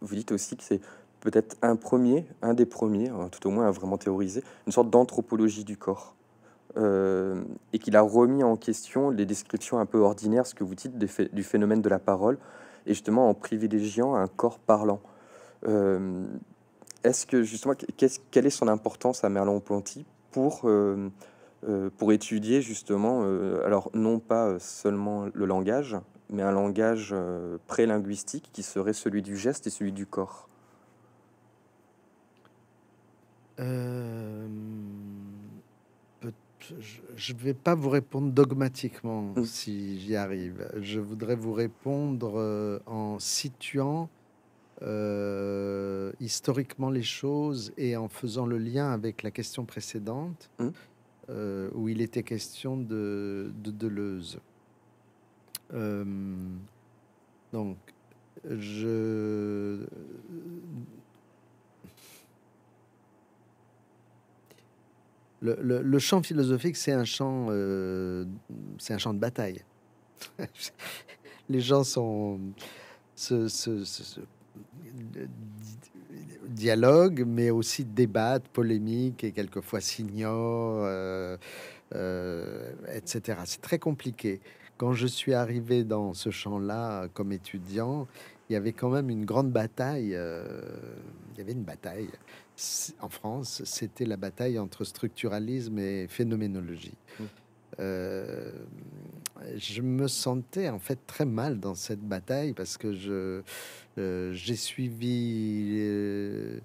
vous dites aussi que c'est peut-être un premier, un des premiers, hein, tout au moins à vraiment théoriser, une sorte d'anthropologie du corps. Euh, et qu'il a remis en question les descriptions un peu ordinaires, ce que vous dites, du phénomène de la parole, et justement en privilégiant un corps parlant. Euh, est-ce que justement, quelle est son importance à Merleau-Ponty pour, euh, pour étudier justement, alors non pas seulement le langage, mais un langage prélinguistique qui serait celui du geste et celui du corps je ne vais pas vous répondre dogmatiquement mm. si j'y arrive. Je voudrais vous répondre euh, en situant euh, historiquement les choses et en faisant le lien avec la question précédente mm. euh, où il était question de, de Deleuze. donc, je le, champ philosophique, c'est un champ, euh, c'est un champ de bataille. (laughs) les gens sont se, dialoguent, mais aussi débattent, polémique et quelquefois s'ignorent, euh, euh, etc. C'est très compliqué. Quand je suis arrivé dans ce champ-là comme étudiant, il y avait quand même une grande bataille. il y avait une bataille en France, c'était la bataille entre structuralisme et phénoménologie. Mmh. Euh, je me sentais en fait très mal dans cette bataille parce que je euh, j'ai suivi euh,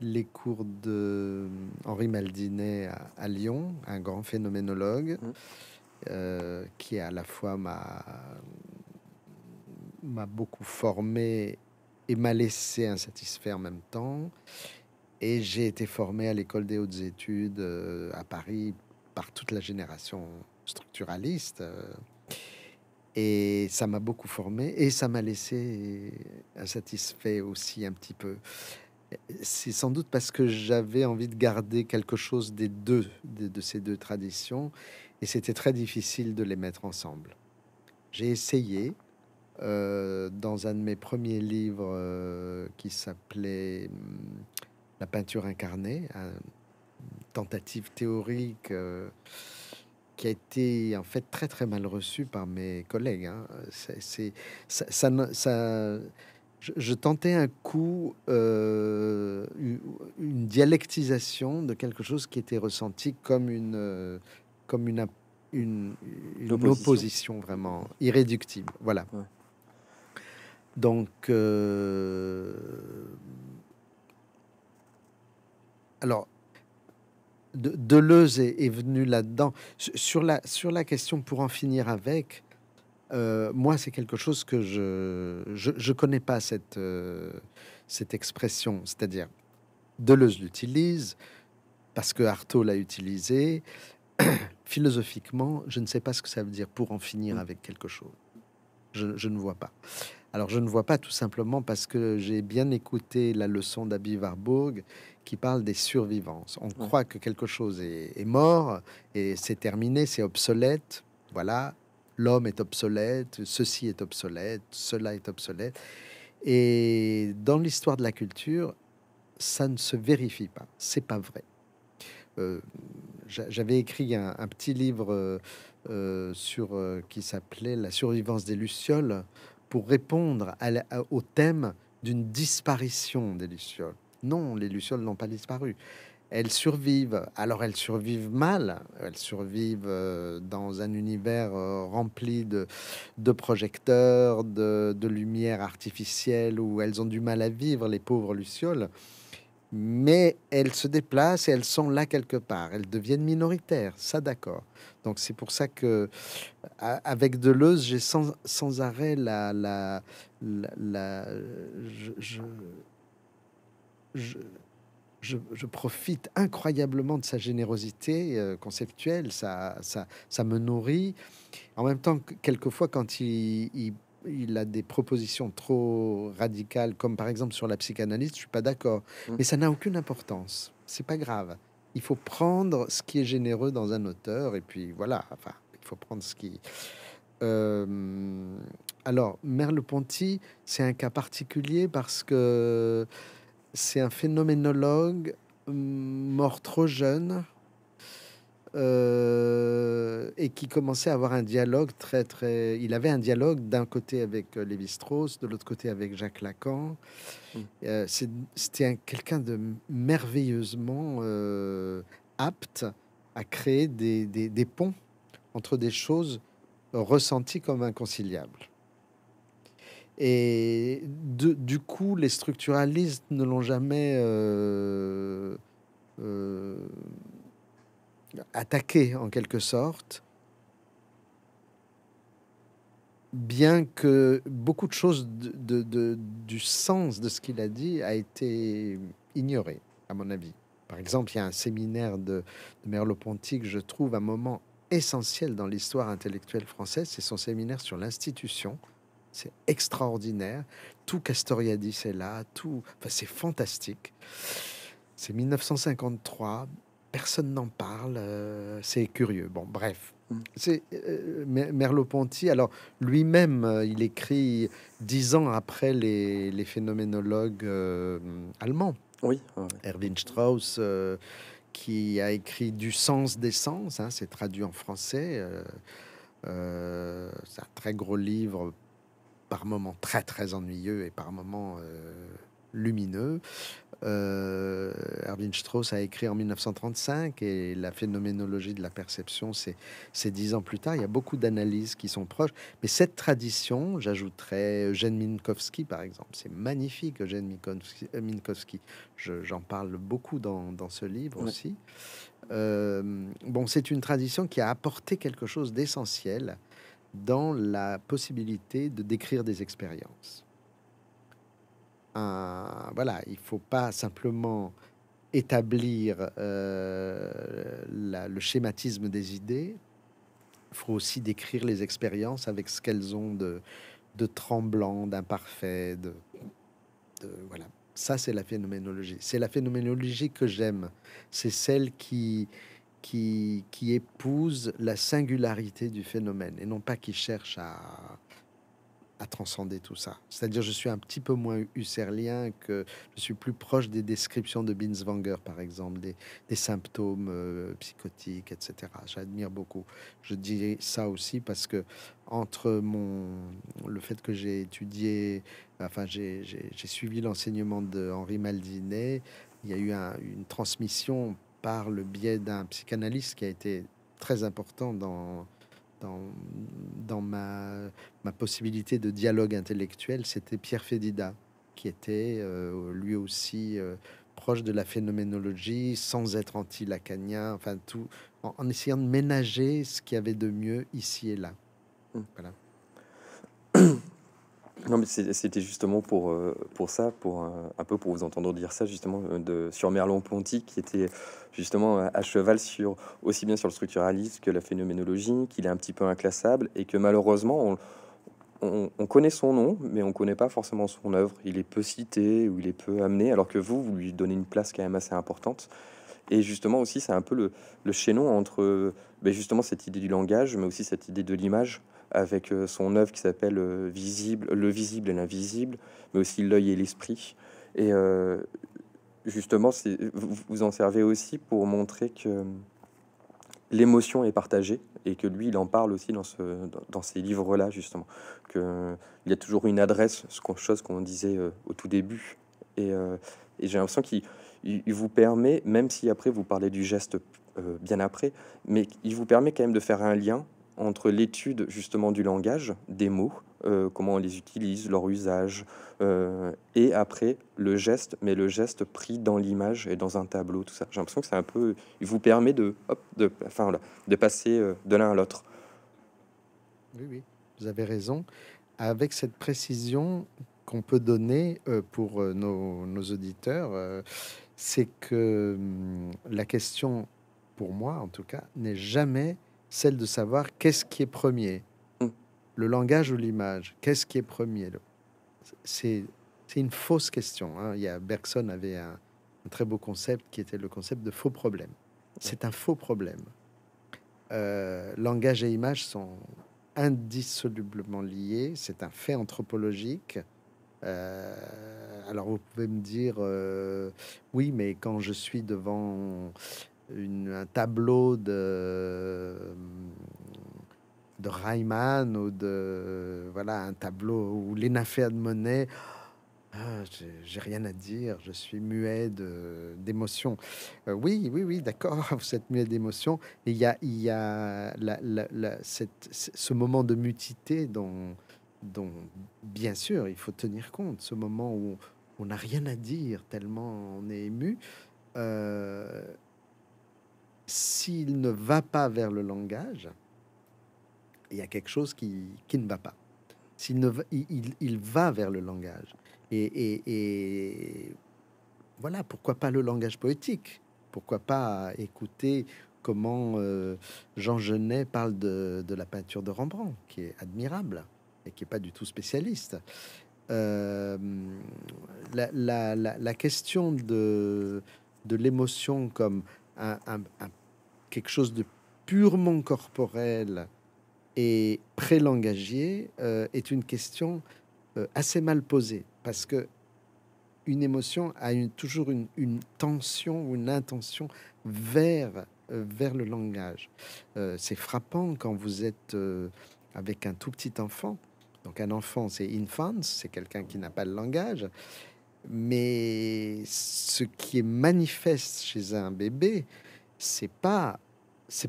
les, cours de Henri Maldinet à, Lyon, un grand phénoménologue mmh. qui à la fois m'a m'a beaucoup formé et m'a laissé insatisfait en même temps. Et j'ai été formé à l'école des hautes études euh, à Paris par toute la génération structuraliste. Euh. et ça m'a beaucoup formé et ça m'a laissé insatisfait aussi un petit peu. C'est sans doute parce que j'avais envie de garder quelque chose des deux, de, ces deux traditions, et c'était très difficile de les mettre ensemble. J'ai essayé, euh, dans un de mes premiers livres qui s'appelait hmm, la peinture incarnée, tentative théorique euh, qui a été en fait très très mal reçue par mes collègues. Hein. C'est, ça, ça, je, tentais un coup, euh, une dialectisation de quelque chose qui était ressenti comme une, euh, comme une, une, opposition. vraiment irréductible. Voilà. Donc, alors, Deleuze est, venu là-dedans. Sur la, sur la question pour en finir avec, euh, moi, c'est quelque chose que je je, connais pas cette, euh, cette expression. C'est-à-dire, Deleuze l'utilise parce que Artaud l'a utilisé. (coughs) Philosophiquement, je ne sais pas ce que ça veut dire pour en finir mm. avec quelque chose. Je, ne vois pas. Alors, je ne vois pas tout simplement parce que j'ai bien écouté la leçon d'Abi Warburg qui parle des survivances. On croit que quelque chose est, mort et c'est terminé, c'est obsolète. Voilà, l'homme est obsolète, ceci est obsolète, cela est obsolète. Et dans l'histoire de la culture, ça ne se vérifie pas. C'est pas vrai. Euh, j'avais écrit un, petit livre euh, sur, euh, qui s'appelait La survivance des lucioles pour répondre au thème d'une disparition des lucioles. Non, les lucioles n'ont pas disparu. Elles survivent. Alors elles survivent mal. Elles survivent euh, dans un univers euh, rempli de, projecteurs, de, lumière artificielle, où elles ont du mal à vivre, les pauvres lucioles. Mais elles se déplacent et elles sont là quelque part. Elles deviennent minoritaires, ça d'accord. Donc c'est pour ça que, avec Deleuze, j'ai sans, arrêt la, je, je, profite incroyablement de sa générosité euh, conceptuelle, ça, ça, me nourrit. En même temps, quelquefois, quand il, a des propositions trop radicales, comme par exemple sur la psychanalyse, je suis pas d'accord. Mm. Mais ça n'a aucune importance. C'est pas grave. Il faut prendre ce qui est généreux dans un auteur, et puis voilà. Enfin, il faut prendre ce qui. Euh, alors, Merleau-Ponty, c'est un cas particulier parce que c'est un phénoménologue mm, mort trop jeune euh, et qui commençait à avoir un dialogue très, très. Il avait un dialogue d'un côté avec euh, Lévi-Strauss, de l'autre côté avec Jacques Lacan. Mm. Euh, c'était quelqu'un de merveilleusement apte à créer des ponts entre des choses ressenties comme inconciliables. Et du coup, les structuralistes ne l'ont jamais euh, euh, attaqué en quelque sorte, bien que beaucoup de choses du sens de ce qu'il a dit a été ignoré, à mon avis. Par exemple, il y a un séminaire de, de Merleau-Ponty que je trouve un moment essentiel dans l'histoire intellectuelle française, c'est son séminaire sur l'institution c'est extraordinaire. Tout Castoriadis est là. Tout, c'est fantastique. C'est 1953. Personne n'en parle. Euh, c'est curieux. Bon, bref. Mm. C'est euh, Merleau-Ponty. Alors, lui-même, euh, il écrit dix ans après les, phénoménologues allemands. Oui. Erwin Strauss qui a écrit Du sens des sens, hein, c'est traduit en français. c'est un très gros livre par moments très très ennuyeux et par moments euh, lumineux. Euh, Erwin Strauss a écrit en 1935 et la phénoménologie de la perception, c'est dix ans plus tard. Il y a beaucoup d'analyses qui sont proches. Mais cette tradition, j'ajouterais Eugène Minkowski, par exemple. C'est magnifique, Eugène Minkowski. Euh, j'en parle beaucoup dans, ce livre aussi. Euh, bon, c'est une tradition qui a apporté quelque chose d'essentiel dans la possibilité de décrire des expériences. voilà, il ne faut pas simplement établir euh, le schématisme des idées, il faut aussi décrire les expériences avec ce qu'elles ont de, de tremblant, d'imparfait, voilà. Ça, c'est la phénoménologie. C'est la phénoménologie que j'aime. C'est celle qui qui, épouse la singularité du phénomène et non pas qui cherche à, transcender tout ça. C'est-à-dire, je suis un petit peu moins husserlien que je suis plus proche des descriptions de Binswanger, par exemple, des, symptômes euh, psychotiques, etc. J'admire beaucoup. Je dis ça aussi parce que entre mon le fait que j'ai étudié, enfin j'ai suivi l'enseignement de Henri Maldinet, il y a eu une transmission par le biais d'un psychanalyste qui a été très important dans, dans, dans ma, ma possibilité de dialogue intellectuel, c'était Pierre Fédida, qui était euh, lui aussi euh, proche de la phénoménologie, sans être anti-lacanien, enfin tout, en, essayant de ménager ce qu'il y avait de mieux ici et là. Hum. Voilà. (clears throat) Non, mais c'était justement pour, euh, pour ça, pour euh, un peu pour vous entendre dire ça, justement, euh, sur Merleau-Ponty, qui était justement à cheval sur aussi bien sur le structuralisme que la phénoménologie, qu'il est un petit peu inclassable et que malheureusement, on, connaît son nom, mais on connaît pas forcément son œuvre. Il est peu cité ou il est peu amené, alors que vous, vous lui donnez une place quand même assez importante. Et justement aussi, c'est un peu le, le chaînon entre ben, justement cette idée du langage, mais aussi cette idée de l'image avec euh, son œuvre qui s'appelle euh, Visible, Le visible et l'invisible, mais aussi l'œil et l'esprit. Et euh, justement, vous, en servez aussi pour montrer que l'émotion est partagée et que lui, il en parle aussi dans, ce, dans, ces livres-là, justement. il y a toujours une adresse, chose qu'on disait au tout début. Et, j'ai l'impression qu'il vous permet, même si après vous parlez du geste bien après, mais il vous permet quand même de faire un lien entre l'étude justement du langage, des mots, euh, comment on les utilise, leur usage, euh, et après le geste, mais le geste pris dans l'image et dans un tableau, tout ça. J'ai l'impression que c'est un peu, il vous permet de, hop, de, enfin, de passer euh, de l'un à l'autre. Oui, oui, vous avez raison. Avec cette précision qu'on peut donner pour nos, nos auditeurs, c'est que hum, la question, pour moi en tout cas, n'est jamais celle de savoir qu'est-ce qui est premier, mm. le langage ou l'image, qu'est-ce qui est premier. C'est une fausse question. Hein. Il y a, Bergson avait un, très beau concept qui était le concept de faux problème. Mm. C'est un faux problème. Euh, langage et image sont indissolublement liés. C'est un fait anthropologique. Euh, alors vous pouvez me dire, euh, oui, mais quand je suis devant un tableau de, de Reimann ou de voilà un tableau ou l'énafé de Monet. Ah, j'ai rien à dire, je suis muet d'émotion. Euh, oui, oui, oui, d'accord, (laughs) vous êtes muet d'émotion. il y a, y a ce moment de mutité dont, dont, bien sûr, il faut tenir compte, ce moment où on n'a rien à dire, tellement on est ému. Euh, s'il ne va pas vers le langage, il y a quelque chose qui, ne va pas. S'il ne va, il, va vers le langage. Et, voilà, pourquoi pas le langage poétique Pourquoi pas écouter comment euh, Jean Genet parle de, la peinture de Rembrandt, qui est admirable et qui n'est pas du tout spécialiste euh, la, question de, de l'émotion comme un quelque chose de purement corporel et pré euh, est une question euh, assez mal posée parce que une émotion a toujours une, tension ou une intention vers, euh, vers le langage. Euh, c'est frappant quand vous êtes avec un tout petit enfant. Donc un enfant, c'est infant, c'est quelqu'un qui n'a pas le langage. Mais ce qui est manifeste chez un bébé, c'est pas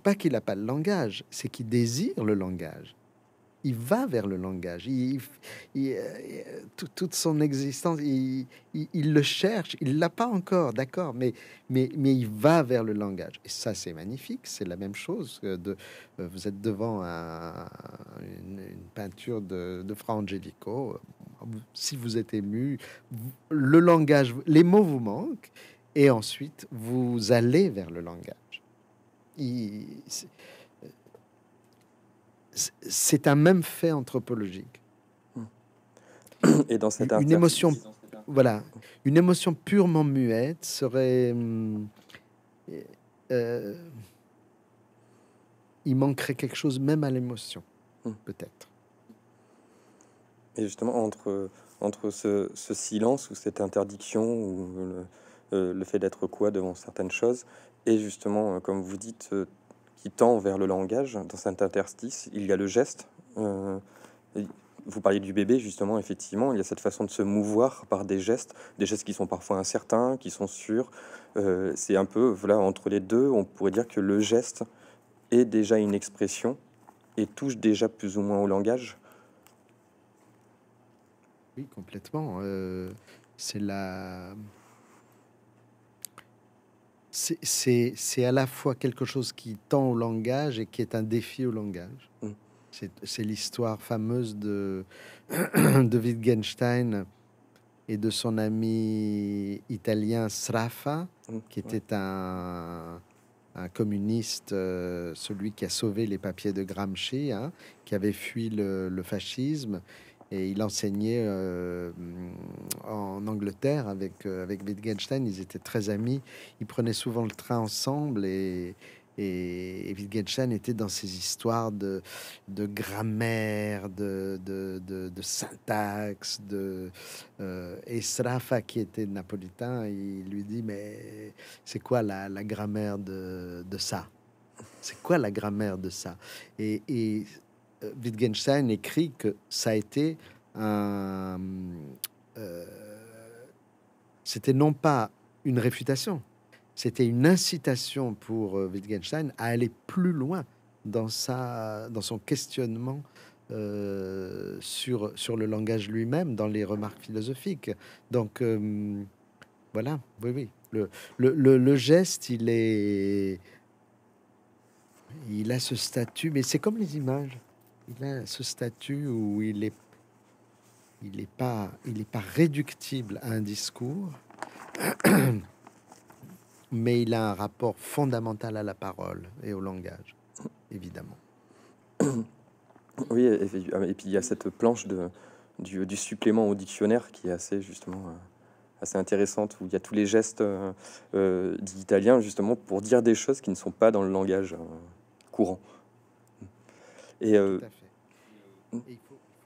pas qu'il n'a pas le langage, c'est qu'il désire le langage il va vers le langage, il, euh, toute son existence, il, le cherche, il l'a pas encore, d'accord, mais, mais, mais il va vers le langage. Et ça, c'est magnifique, c'est la même chose de, euh, vous êtes devant une, peinture de, de Fra Angelico, si vous êtes ému, le langage, les mots vous manquent, et ensuite, vous allez vers le langage c'est un même fait anthropologique. Et dans cette une émotion, voilà, une émotion purement muette serait, euh, euh, il manquerait quelque chose même à l'émotion, hmm. peut-être. Et justement entre entre ce, silence ou cette interdiction ou le, euh, le fait d'être quoi devant certaines choses et justement, comme vous dites, qui tend vers le langage. Dans cet interstice, il y a le geste. Euh, vous parliez du bébé, justement, effectivement, il y a cette façon de se mouvoir par des gestes, des gestes qui sont parfois incertains, qui sont sûrs. Euh, c'est un peu, voilà, entre les deux, on pourrait dire que le geste est déjà une expression et touche déjà plus ou moins au langage. Oui, complètement. Euh, c'est la c'est à la fois quelque chose qui tend au langage et qui est un défi au langage. Mm. C'est l'histoire fameuse de, (clears throat) de Wittgenstein et de son ami italien Sraffa, mm, qui était un, communiste, euh, celui qui a sauvé les papiers de Gramsci, hein, qui avait fui le, fascisme et il enseignait euh, en Angleterre avec, euh, avec Wittgenstein. Ils étaient très amis. Ils prenaient souvent le train ensemble et, Wittgenstein était dans ces histoires de, de grammaire, de, de, de, syntaxe, de euh, et Srafa, qui était napolitain, il lui dit mais c'est quoi la, grammaire de, de ça C'est quoi la grammaire de ça et, et, euh, Wittgenstein écrit que ça a été un, euh, c'était non pas une réfutation, c'était une incitation pour euh, Wittgenstein à aller plus loin dans, sa, dans son questionnement euh, sur, sur le langage lui-même, dans les remarques philosophiques. Donc voilà, oui, oui. Le, geste, il est... Il a ce statut, mais c'est comme les images. Il a ce statut où il est il n'est pas, il n'est pas réductible à un discours, (clears throat) mais il a un rapport fondamental à la parole et au langage, évidemment. (clears throat) Oui, et, puis il y a cette planche de, du, du, supplément au dictionnaire qui est assez justement euh, assez intéressante, où il y a tous les gestes euh, euh d'Italien justement pour dire des choses qui ne sont pas dans le langage euh, courant. Et, et il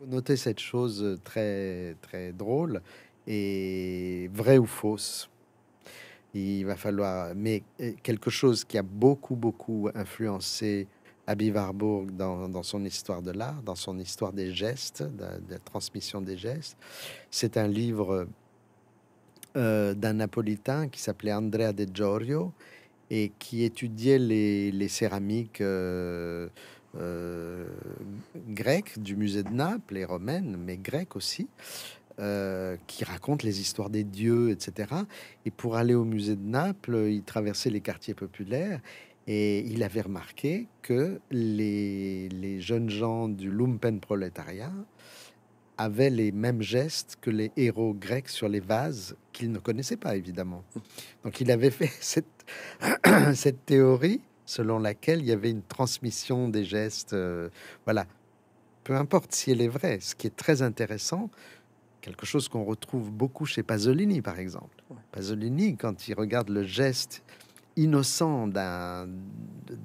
noter cette chose euh, très, très drôle et vraie ou fausse. Il va falloir, mais euh, quelque chose qui a beaucoup, beaucoup influencé Abby Warburg dans, son histoire de l'art, dans son histoire des gestes, de, la transmission des gestes. C'est un livre euh, d'un Napolitain qui s'appelait Andrea De Giorgio et qui étudiait les, céramiques. Euh, grec du musée de Naples et romaine mais grec aussi, euh, qui raconte les histoires des dieux, etc. Et pour aller au musée de Naples, il traversait les quartiers populaires et il avait remarqué que les, jeunes gens du lumpen prolétariat avaient les mêmes gestes que les héros grecs sur les vases qu'ils ne connaissaient pas, évidemment. Donc il avait fait (laughs) (coughs) cette théorie selon laquelle il y avait une transmission des gestes. Euh, voilà. Peu importe si elle est vraie. Ce qui est très intéressant, quelque chose qu'on retrouve beaucoup chez Pasolini, par exemple. Pasolini, quand il regarde le geste innocent d'un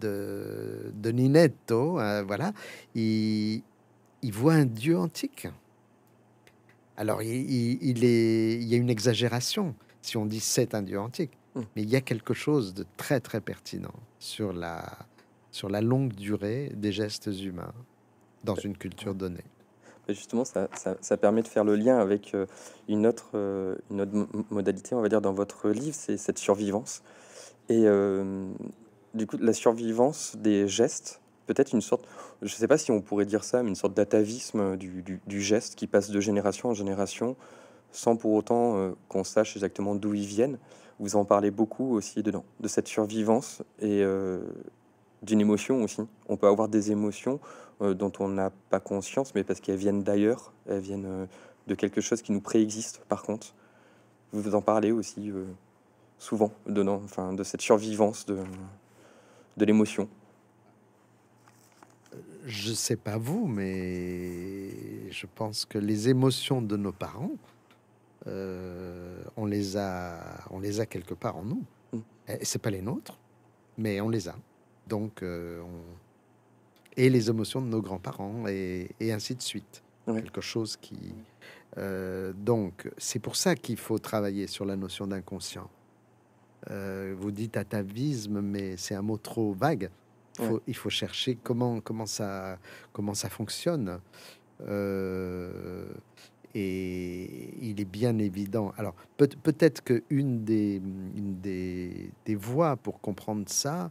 de, de, Ninetto, hein, voilà, il, voit un dieu antique. Alors est, il y a une exagération si on dit c'est un dieu antique. Hum. Mais il y a quelque chose de très très pertinent sur la, sur la longue durée des gestes humains dans une culture donnée. justement, ça, ça, permet de faire le lien avec euh, une, autre, euh, une autre modalité, on va dire, dans votre livre, c'est cette survivance. Et euh, du coup, la survivance des gestes, peut-être une sorte, je ne sais pas si on pourrait dire ça, mais une sorte d'atavisme du, geste qui passe de génération en génération, sans pour autant qu'on sache exactement d'où ils viennent. Vous en parlez beaucoup aussi dedans, de cette survivance et euh, d'une émotion aussi. On peut avoir des émotions euh, dont on n'a pas conscience, mais parce qu'elles viennent d'ailleurs, elles viennent euh, de quelque chose qui nous préexiste par contre. Vous en parlez aussi souvent dedans, enfin, de cette survivance de, de l'émotion. Je ne sais pas vous, mais je pense que les émotions de nos parents, euh, on, les a, on les a quelque part en nous. Mm. et C'est pas les nôtres, mais on les a. Donc, euh, et les émotions de nos grands-parents, et, ainsi de suite. Quelque chose qui. Euh, donc, c'est pour ça qu'il faut travailler sur la notion d'inconscient. vous dites atavisme, mais c'est un mot trop vague. Il faut chercher comment, ça, comment ça fonctionne. Euh, et il est bien évident. Alors peut- être qu'une des, une des, des voies pour comprendre ça,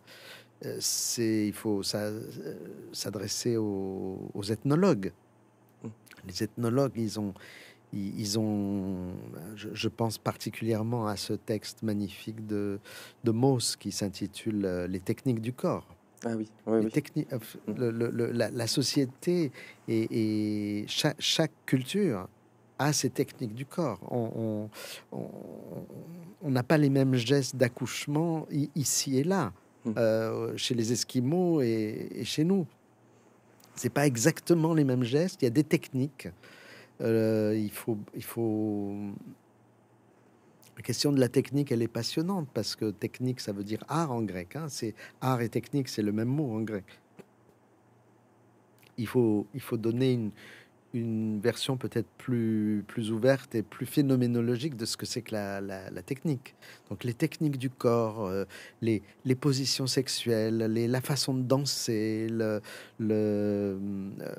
euh, c'est il faut euh, s'adresser aux, ethnologues. Les ethnologues, ils ont, ils, ont, je, pense particulièrement à ce texte magnifique de, de Mauss qui s'intitule euh, Les techniques du corps. la, société et, chaque culture à ces techniques du corps. On n'a pas les mêmes gestes d'accouchement ici et là, hmm. euh, chez les Esquimaux et, chez nous. C'est pas exactement les mêmes gestes. Il y a des techniques. Euh, il faut, il faut. La question de la technique, elle est passionnante parce que technique, ça veut dire art en grec. Hein. C'est art et technique, c'est le même mot en grec. Il faut, il faut donner une, une version peut-être plus, plus ouverte et plus phénoménologique de ce que c'est que la, technique. Donc les techniques du corps, euh, les, les, positions sexuelles, la façon de danser, le, euh,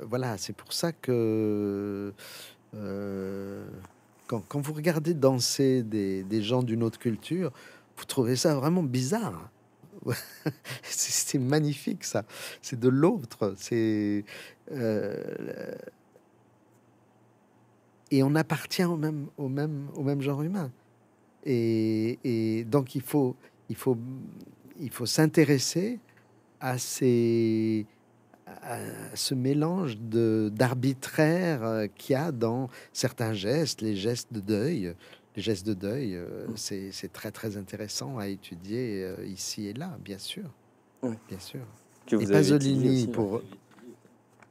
voilà, c'est pour ça que euh, quand, vous regardez danser des, gens d'une autre culture, vous trouvez ça vraiment bizarre. (laughs) c'est magnifique ça. C'est de l'autre. C'est et on appartient au même, au même, au même genre humain. Et, donc il faut, il faut, il faut s'intéresser à ces à ce mélange de d'arbitraire euh, qu'il y a dans certains gestes, les gestes de deuil. Les gestes de deuil, euh, mm. c'est très très intéressant à étudier euh, ici et là, bien sûr. Bien sûr. vous et Pasolini hein. pour.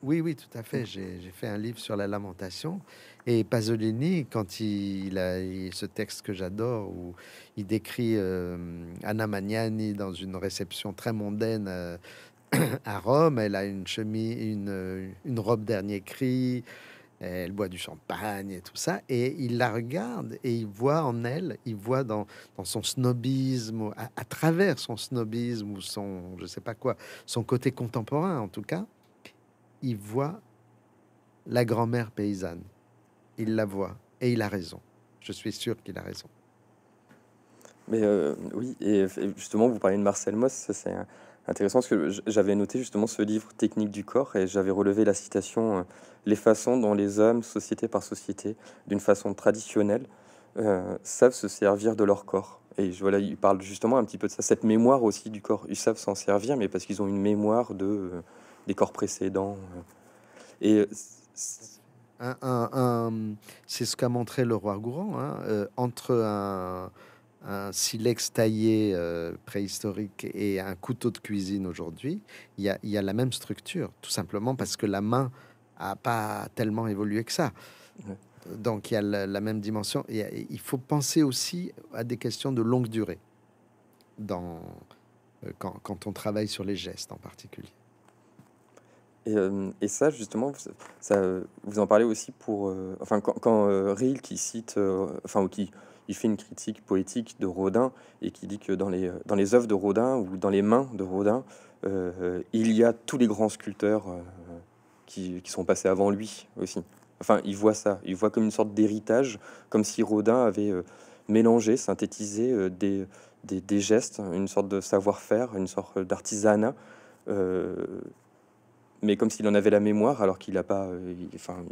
Oui, oui, tout à fait. J'ai fait un livre sur la lamentation et Pasolini, quand il a ce texte que j'adore, où il décrit euh, Anna Magnani dans une réception très mondaine euh, (clears throat) à Rome, elle a une chemise, euh, une, robe dernier cri, elle boit du champagne et tout ça, et il la regarde et il voit en elle, il voit dans, son snobisme, à, à, travers son snobisme ou son, je sais pas quoi, son côté contemporain en tout cas, il voit la grand-mère paysanne il la voit et il a raison. Je suis sûr qu'il a raison. Mais euh, oui, et, justement, vous parlez de Marcel Moss, c'est intéressant parce que j'avais noté justement ce livre Technique du corps et j'avais relevé la citation euh, Les façons dont les hommes, société par société, d'une façon traditionnelle, euh, savent se servir de leur corps. Et voilà, il parle justement un petit peu de ça, cette mémoire aussi du corps. Ils savent s'en servir, mais parce qu'ils ont une mémoire de, des corps précédents. Et c'est ce qu'a montré le roi Gourand. Hein, euh, entre un, silex taillé euh, préhistorique et un couteau de cuisine aujourd'hui, il y a, la même structure, tout simplement parce que la main n'a pas tellement évolué que ça. Donc il y a la, même dimension. il faut penser aussi à des questions de longue durée euh, quand on travaille sur les gestes en particulier. Euh, et, ça, justement, ça, vous en parlez aussi pour. Euh, enfin, quand, euh, Ril qui cite, enfin, qui il fait une critique poétique de Rodin et qui dit que dans les, dans les œuvres de Rodin ou dans les mains de Rodin, il y a tous les grands sculpteurs qui, qui, sont passés avant lui aussi. Enfin, il voit ça, il voit comme une sorte d'héritage, comme si Rodin avait mélangé, synthétisé des, des, des, gestes, une sorte de savoir-faire, une sorte d'artisanat mais comme s'il en avait la mémoire alors qu'il n'a pas, euh, enfin,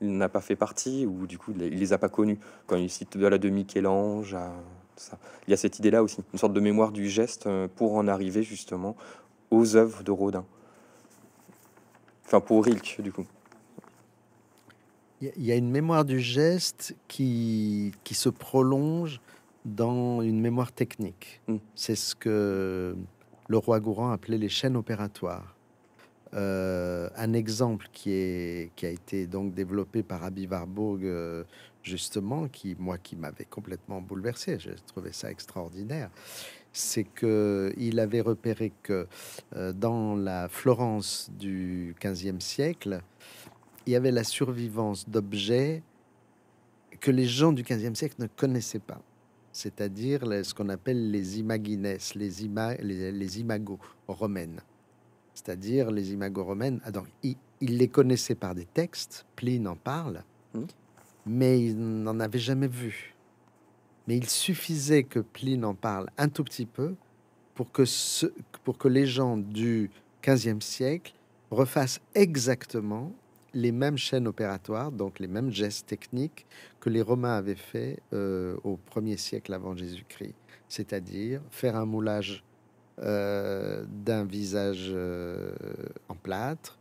n'a pas fait partie ou du coup il les a pas connus. Quand il cite de la demi Michel-Ange, il y a cette idée-là aussi, une sorte de mémoire du geste euh, pour en arriver justement aux œuvres de Rodin. Enfin pour Rilke du coup. Il y a une mémoire du geste qui, qui se prolonge dans une mémoire technique. Hmm. C'est ce que le roi Gourand appelait les chaînes opératoires. Euh, un exemple qui, a été donc développé par Abby Warburg, euh, justement, qui, moi, qui m'avait complètement bouleversé, j'ai trouvé ça extraordinaire, c'est qu'il avait repéré que euh, dans la Florence du XVe siècle, il y avait la survivance d'objets que les gens du XVe siècle ne connaissaient pas c'est-à-dire ce qu'on appelle les imagines, les imagos romaines c'est-à-dire les imagos romaines. Ah, donc, il, les connaissait par des textes, Pline en parle, hmm. mais il n'en avait jamais vu. Mais il suffisait que Pline en parle un tout petit peu pour que, pour que les gens du 15 siècle refassent exactement les mêmes chaînes opératoires, donc les mêmes gestes techniques que les Romains avaient fait euh, au 1er siècle avant Jésus-Christ, c'est-à-dire faire un moulage euh, d'un visage euh, en plâtre,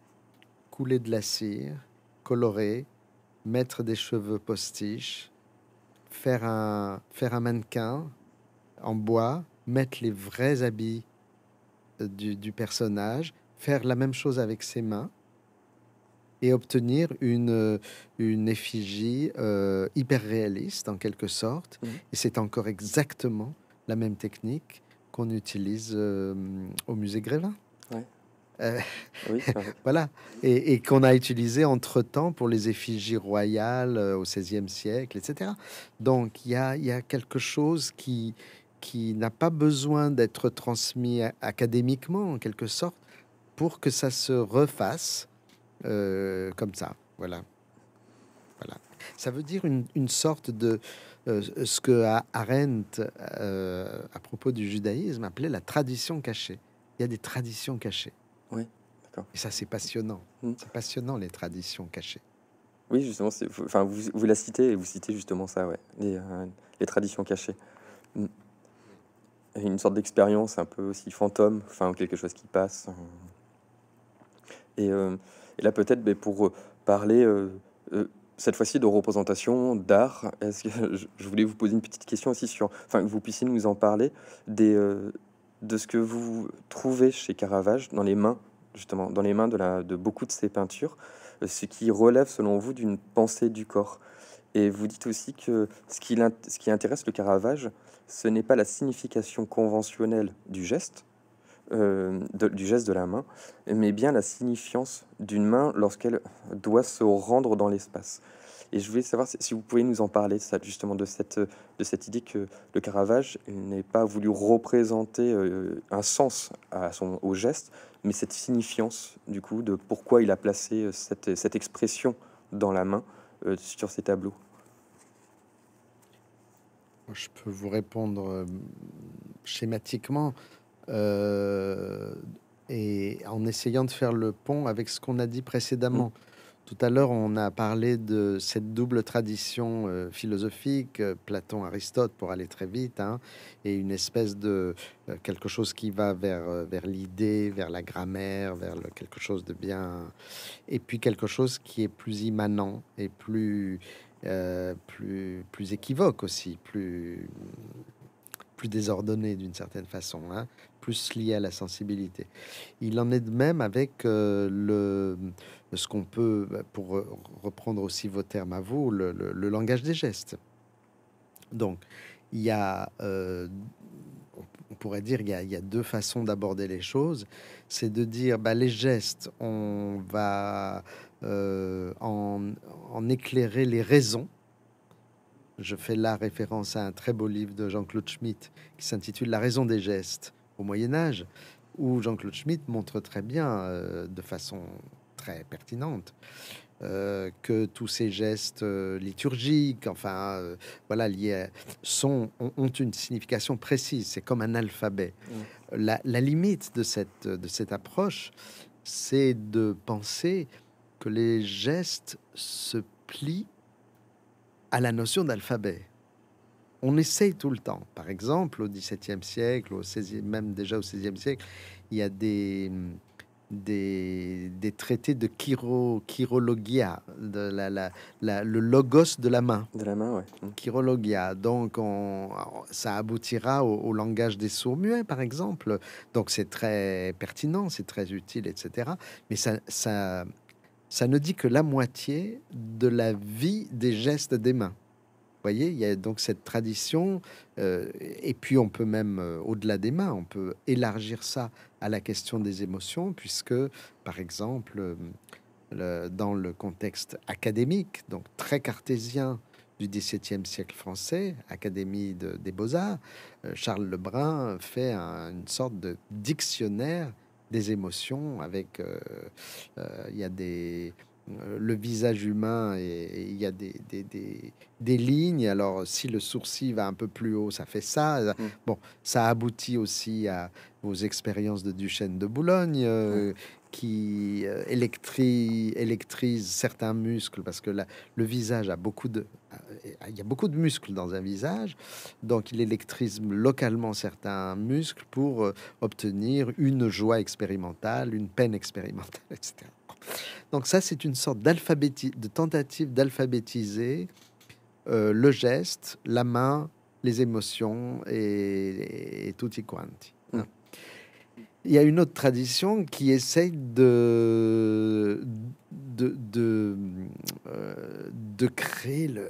couler de la cire, colorer, mettre des cheveux postiches, faire un, faire un mannequin en bois, mettre les vrais habits euh, du, personnage, faire la même chose avec ses mains et obtenir une, effigie hyper réaliste en quelque sorte. Mmh. Et c'est encore exactement la même technique qu'on utilise euh, au musée Grévin. Euh, oui, (laughs) voilà, et, qu'on a utilisé entre temps pour les effigies royales euh, au XVIe siècle, etc. Donc il y a, quelque chose qui, qui n'a pas besoin d'être transmis académiquement en quelque sorte pour que ça se refasse comme ça. Voilà. voilà. Ça veut dire une, une sorte de, euh, ce que Arendt, euh, à propos du judaïsme, appelait la tradition cachée. Il y a des traditions cachées. Oui, Et ça, c'est passionnant. Hmm. C'est passionnant, les traditions cachées. Oui, justement, enfin, vous, vous, la citez et vous citez justement ça, ouais, les, euh, les traditions cachées. Hmm. Une sorte d'expérience un peu aussi fantôme, enfin, quelque chose qui passe. Et, et là, peut-être, mais pour parler cette fois-ci de représentation, d'art. Est-ce que (laughs) je voulais vous poser une petite question aussi sur, enfin, que vous puissiez nous en parler des, euh, de ce que vous trouvez chez Caravage dans les mains, justement, dans les mains de, la, de beaucoup de ses peintures, euh, ce qui relève selon vous d'une pensée du corps. Et vous dites aussi que ce qui, ce qui intéresse le Caravage, ce n'est pas la signification conventionnelle du geste, euh, du geste de la main, mais bien la signifiance d'une main lorsqu'elle doit se rendre dans l'espace. Et je voulais savoir si vous pouvez nous en parler, justement, de cette, de cette idée que le Caravage n'est pas voulu représenter euh, un sens à son, au geste, mais cette signifiance, du coup, de pourquoi il a placé euh, cette, expression dans la main sur ces tableaux. Je peux vous répondre schématiquement. Euh, et en essayant de faire le pont avec ce qu'on a dit précédemment. Mm. Tout à l'heure, on a parlé de cette double tradition euh, philosophique, euh, Platon, Aristote, pour aller très vite, hein, et une espèce de quelque chose qui va vers, vers l'idée, vers la grammaire, vers quelque chose de bien, et puis quelque chose qui est plus immanent et plus, plus, plus équivoque aussi, plus, plus désordonnée d'une certaine façon, hein, plus lié à la sensibilité. Il en est de même avec euh, le, euh, ce qu'on peut, bah, pour reprendre aussi vos termes à vous, le, langage des gestes. Donc, il y a, euh, on pourrait dire, il y a, deux façons d'aborder les choses. C'est de dire, bah, les gestes, on va en éclairer les raisons je fais là référence à un très beau livre de Jean-Claude Schmitt qui s'intitule La raison des gestes au Moyen Âge, où Jean-Claude Schmitt montre très bien, euh, de façon très pertinente, euh, que tous ces gestes euh, liturgiques, enfin, voilà, liés, sont, ont, une signification précise. C'est comme un alphabet. Mm. La, limite de cette, de cette approche, c'est de penser que les gestes se plient à la notion d'alphabet. On essaye tout le temps. Par exemple, au XVIIe siècle, au 16e, même déjà au XVIe siècle, il y a des, des, traités de chiro, chirologia, de la, la, le logos de la main. De la main, oui. Mmh. Chirologia. Donc, on, ça aboutira au, langage des sourds-muets, par exemple. Donc, c'est très pertinent, c'est très utile, etc. Mais ça, ça ça ne dit que la moitié de la vie des gestes des mains. Vous voyez, il y a donc cette tradition, euh, et puis on peut même, euh, au-delà des mains, on peut élargir ça à la question des émotions, puisque, par exemple, euh, dans le contexte académique, donc très cartésien du XVIIe siècle français, Académie des beaux-arts, Charles Lebrun fait une sorte de dictionnaire des émotions. Avec, euh, euh, il y a des euh, le visage humain et il y a des, des, lignes. Alors, si le sourcil va un peu plus haut, ça fait ça. Mm. Bon, ça aboutit aussi à vos expériences de Duchesne de Boulogne qui euh, électri électrise certains muscles, parce que le visage a beaucoup de... Il y a beaucoup de muscles dans un visage, donc il électrise localement certains muscles pour euh, obtenir une joie expérimentale, une peine expérimentale, (laughs) etc. Donc ça, c'est une sorte de tentative d'alphabétiser euh, le geste, la main, les émotions et, et, et tutti quanti il y a une autre tradition qui essaye de, de, euh, de, créer le,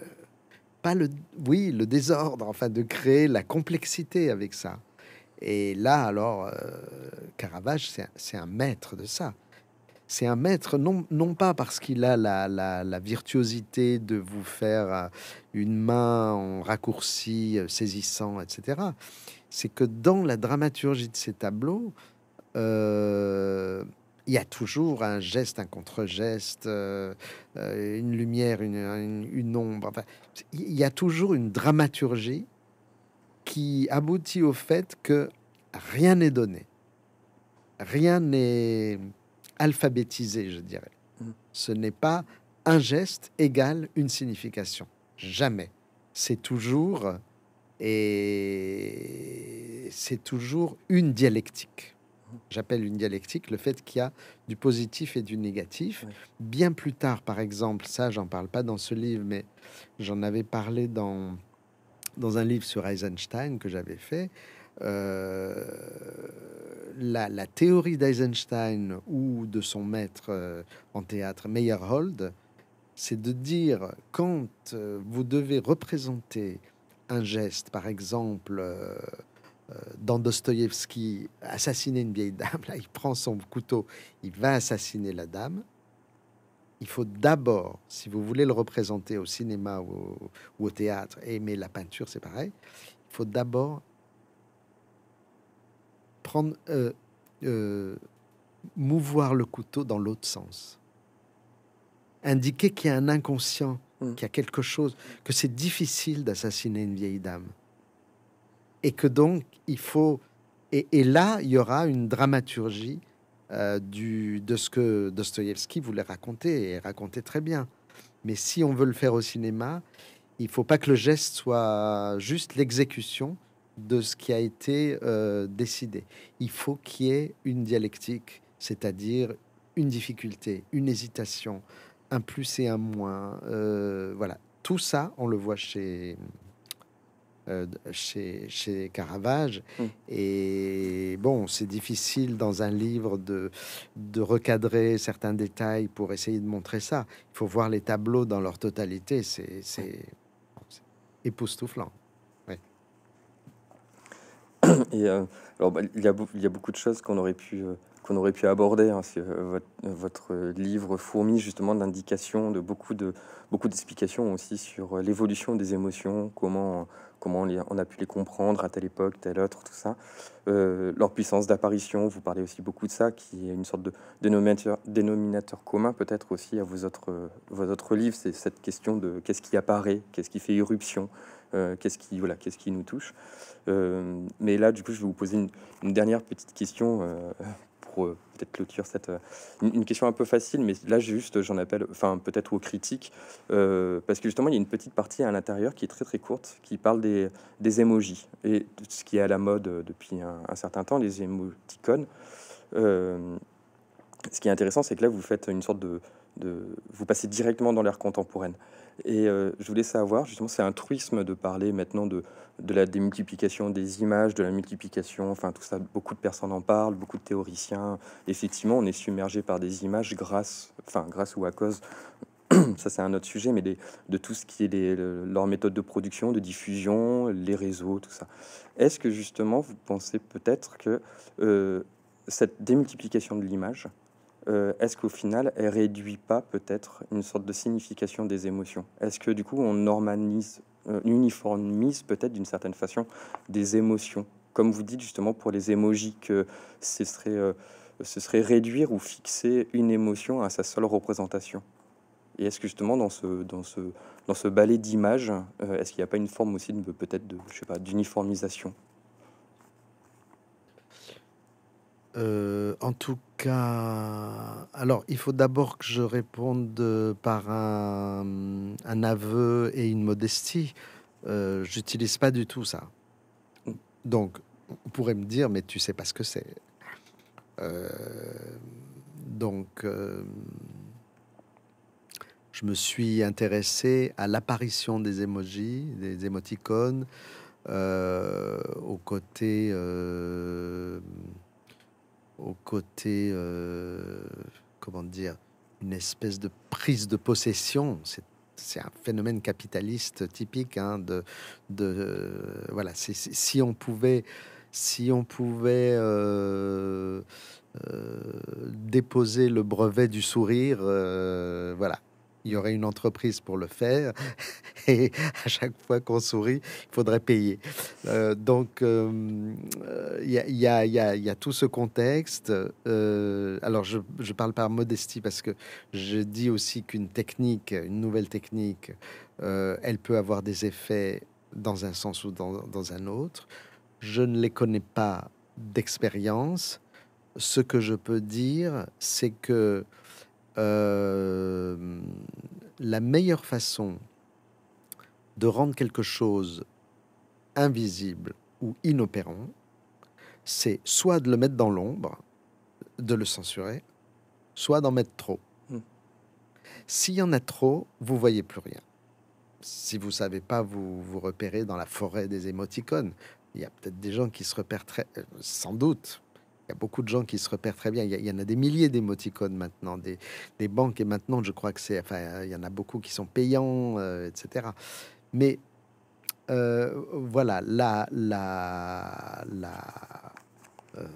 pas le, oui, le désordre, enfin de créer la complexité avec ça. Et là, alors, euh, Caravage, c'est un maître de ça. C'est un maître, non, non pas parce qu'il a la, la, la, virtuosité de vous faire euh, une main en raccourci, saisissant, etc. C'est que dans la dramaturgie de ces tableaux, euh, il y a toujours un geste, un contre-geste, euh, euh, une lumière, une, ombre. Enfin, il y a toujours une dramaturgie qui aboutit au fait que rien n'est donné, rien n'est alphabétisé, je dirais. Mm. Ce n'est pas un geste égal une signification. Jamais. C'est toujours et c'est toujours une dialectique j'appelle une dialectique, le fait qu'il y a du positif et du négatif. Bien plus tard, par exemple, ça, j'en parle pas dans ce livre, mais j'en avais parlé dans, dans un livre sur Eisenstein que j'avais fait. Euh, la, théorie d'Eisenstein ou de son maître euh, en théâtre, Meyerhold, c'est de dire quand euh, vous devez représenter un geste, par exemple, dans euh, Dostoïevski, assassiner une vieille dame, là, il prend son couteau, il va assassiner la dame. Il faut d'abord, si vous voulez le représenter au cinéma ou au, théâtre, aimer la peinture, c'est pareil, il faut d'abord prendre, euh, euh, mouvoir le couteau dans l'autre sens. Indiquer qu'il y a un inconscient, hmm. qu'il y a quelque chose, que c'est difficile d'assassiner une vieille dame et que donc il faut et, là il y aura une dramaturgie euh, du de ce que Dostoïevski voulait raconter et raconter très bien. Mais si on veut le faire au cinéma, il faut pas que le geste soit juste l'exécution de ce qui a été euh, décidé. Il faut qu'il y ait une dialectique, c'est-à-dire une difficulté, une hésitation, un plus et un moins. Euh, voilà, tout ça, on le voit chez euh, chez, chez, Caravage. Mmh. Et bon, c'est difficile dans un livre de, de recadrer certains détails pour essayer de montrer ça. Il faut voir les tableaux dans leur totalité. C'est époustouflant. (coughs) Et euh, alors, bah, il, y a, il, y a, beaucoup de choses qu'on aurait pu euh, qu'on aurait pu aborder. Hein, votre, livre fourmille justement d'indications, de beaucoup de beaucoup d'explications aussi sur l'évolution des émotions, comment comment on, a pu les comprendre à telle époque, telle autre, tout ça. Euh, leur puissance d'apparition, vous parlez aussi beaucoup de ça, qui est une sorte de dénominateur, commun peut-être aussi à vos autres, vos autres livres, c'est cette question de qu'est-ce qui apparaît, qu'est-ce qui fait irruption, euh, qu'est-ce qui, voilà, quest qui nous touche. Euh, mais là, du coup, je vais vous poser une, une dernière petite question euh, peut-être clôturer cette euh, une question un peu facile, mais là juste j'en appelle, enfin peut-être aux critiques, euh, parce que justement il y a une petite partie à l'intérieur qui est très très courte, qui parle des, des emojis et ce qui est à la mode depuis un, certain temps, les émoticônes. ce qui est intéressant, c'est que là vous faites une sorte de, de vous passez directement dans l'ère contemporaine. Et euh, je voulais savoir, justement, c'est un truisme de parler maintenant de, de la démultiplication des images, de la multiplication, enfin tout ça, beaucoup de personnes en parlent, beaucoup de théoriciens. Effectivement, on est submergé par des images grâce, enfin grâce ou à cause, (clears throat) ça c'est un autre sujet, mais de tout ce qui est leur méthode de production, de diffusion, les réseaux, tout ça. Est-ce que justement vous pensez peut-être que euh, cette démultiplication de l'image, euh, est-ce qu'au final, elle réduit pas peut-être une sorte de signification des émotions Est-ce que du coup, on normalise, euh, uniformise peut-être d'une certaine façon des émotions Comme vous dites justement pour les émojis, que euh, ce serait, réduire ou fixer une émotion à sa seule représentation. Et est-ce que justement dans ce, dans ce, dans ce ballet d'images, est-ce qu'il n'y a pas une forme aussi peut-être de, d'uniformisation Euh, en tout cas, alors il faut d'abord que je réponde euh, par un, aveu et une modestie. Euh, j'utilise pas du tout ça. Donc, on pourrait me dire, mais tu sais pas ce que c'est. donc, je me suis intéressé à l'apparition des emojis, des émoticônes, au côté au côté, euh, comment dire, une espèce de prise de possession. C'est un phénomène capitaliste typique hein, de, euh, voilà si on pouvait si on pouvait euh, déposer le brevet du sourire voilà il y aurait une entreprise pour le faire. (laughs) Et à chaque fois qu'on sourit, il faudrait payer. donc, il y, a, tout ce contexte. Euh, alors, je, parle par modestie parce que je dis aussi qu'une technique, une nouvelle technique, euh, elle peut avoir des effets dans un sens ou dans, dans un autre. Je ne les connais pas d'expérience. Ce que je peux dire, c'est que euh, la meilleure façon de rendre quelque chose invisible ou inopérant, c'est soit de le mettre dans l'ombre, de le censurer, soit d'en mettre trop. Hmm. S'il y en a trop, vous voyez plus rien. Si vous savez pas vous, vous repérez dans la forêt des émoticônes, il y a peut-être des gens qui se repèrent euh, sans doute, il y a beaucoup de gens qui se repèrent très bien. Il y, en a des milliers d'émoticônes maintenant, des, banques. Et maintenant, je crois que c'est. Enfin, il y en a beaucoup qui sont payants, euh, etc. Mais euh, voilà, la. la, la euh,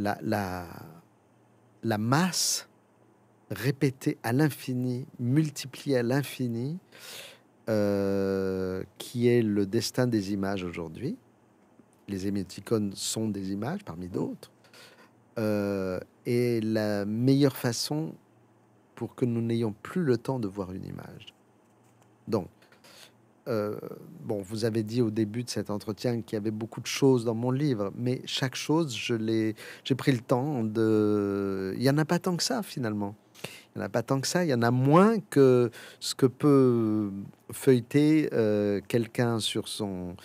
la, la, la, masse répétée à l'infini, multipliée à l'infini, qui est le destin des images aujourd'hui, les émoticônes sont des images parmi mm. d'autres. Euh, et la meilleure façon pour que nous n'ayons plus le temps de voir une image. Donc, euh, bon, vous avez dit au début de cet entretien qu'il y avait beaucoup de choses dans mon livre, mais chaque chose, je l'ai, j'ai pris le temps de. Il y en a pas tant que ça finalement. Il n'y en a pas tant que ça. Il y en a moins que ce que peut feuilleter euh, quelqu'un sur son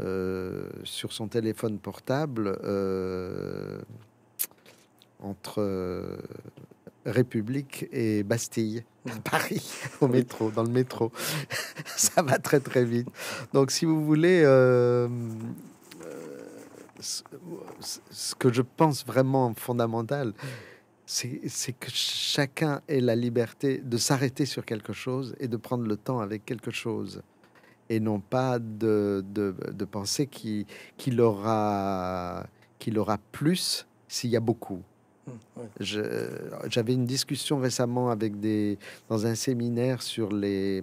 euh, sur son téléphone portable euh, entre euh, République et Bastille, (laughs) Paris, au métro, dans le métro. (laughs) Ça va très très vite. Donc si vous voulez ce que je pense vraiment fondamental, c'est que chacun ait la liberté de s'arrêter sur quelque chose et de prendre le temps avec quelque chose et non pas de, de, penser qu'il aura, qu'il aura plus s'il y a beaucoup. Mmh, j'avais une discussion récemment avec des, dans un séminaire sur les,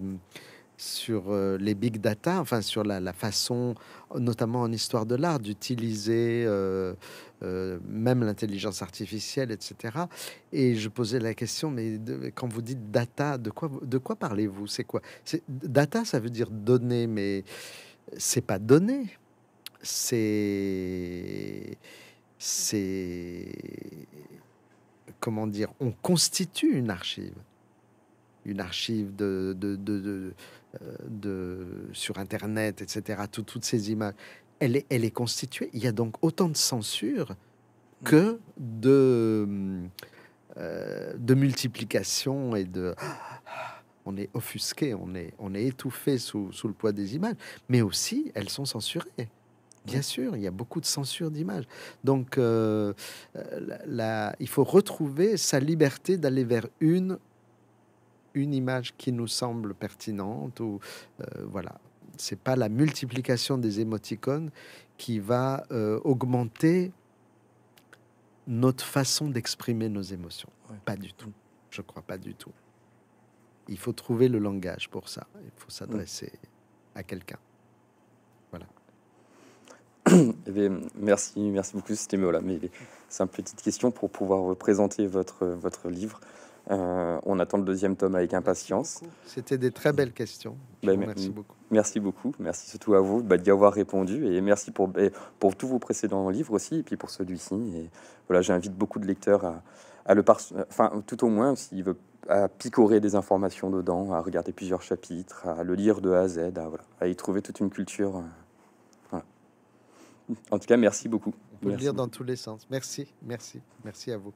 sur euh, les big data, enfin sur la, façon, notamment en histoire de l'art, d'utiliser euh, euh, même l'intelligence artificielle, etc. Et je posais la question, mais quand vous dites data, de quoi, de quoi parlez-vous C'est quoi Data, ça veut dire données, mais c'est pas données. C'est, c'est, comment dire On constitue une archive une archive de, de, euh, de, sur Internet, etc., toutes ces images, elle est, elle est constituée. Il y a donc autant de censure mm. que de, euh, de multiplication et de... Ah, on est offusqué, on est, on est étouffé sous, sous le poids des images, mais aussi elles sont censurées. Bien sûr, il y a beaucoup de censure d'images. Donc, euh, la, il faut retrouver sa liberté d'aller vers une une image qui nous semble pertinente ou euh, voilà. C'est pas la multiplication des émoticônes qui va euh, augmenter notre façon d'exprimer nos émotions. Pas du tout. Je crois pas du tout. Il faut trouver le langage pour ça. Il faut s'adresser à quelqu'un. Voilà. (coughs) Eh merci, merci beaucoup. C'était voilà, mais c'est eh une petite question pour pouvoir présenter votre votre livre. Euh, on attend le deuxième tome avec impatience. C'était des très belles questions. Ben, merci beaucoup. Merci beaucoup. Merci surtout à vous bah, d'y avoir répondu. Et merci pour, pour tous vos précédents livres aussi, et puis pour celui-ci. Et voilà, j'invite beaucoup de lecteurs à, le enfin, tout au moins, s'il veut, à picorer des informations dedans, à regarder plusieurs chapitres, à le lire de A à Z, à, voilà, à y trouver toute une culture. Euh, en tout cas, merci beaucoup. On peut le lire dans tous les sens. Merci, merci, merci à vous.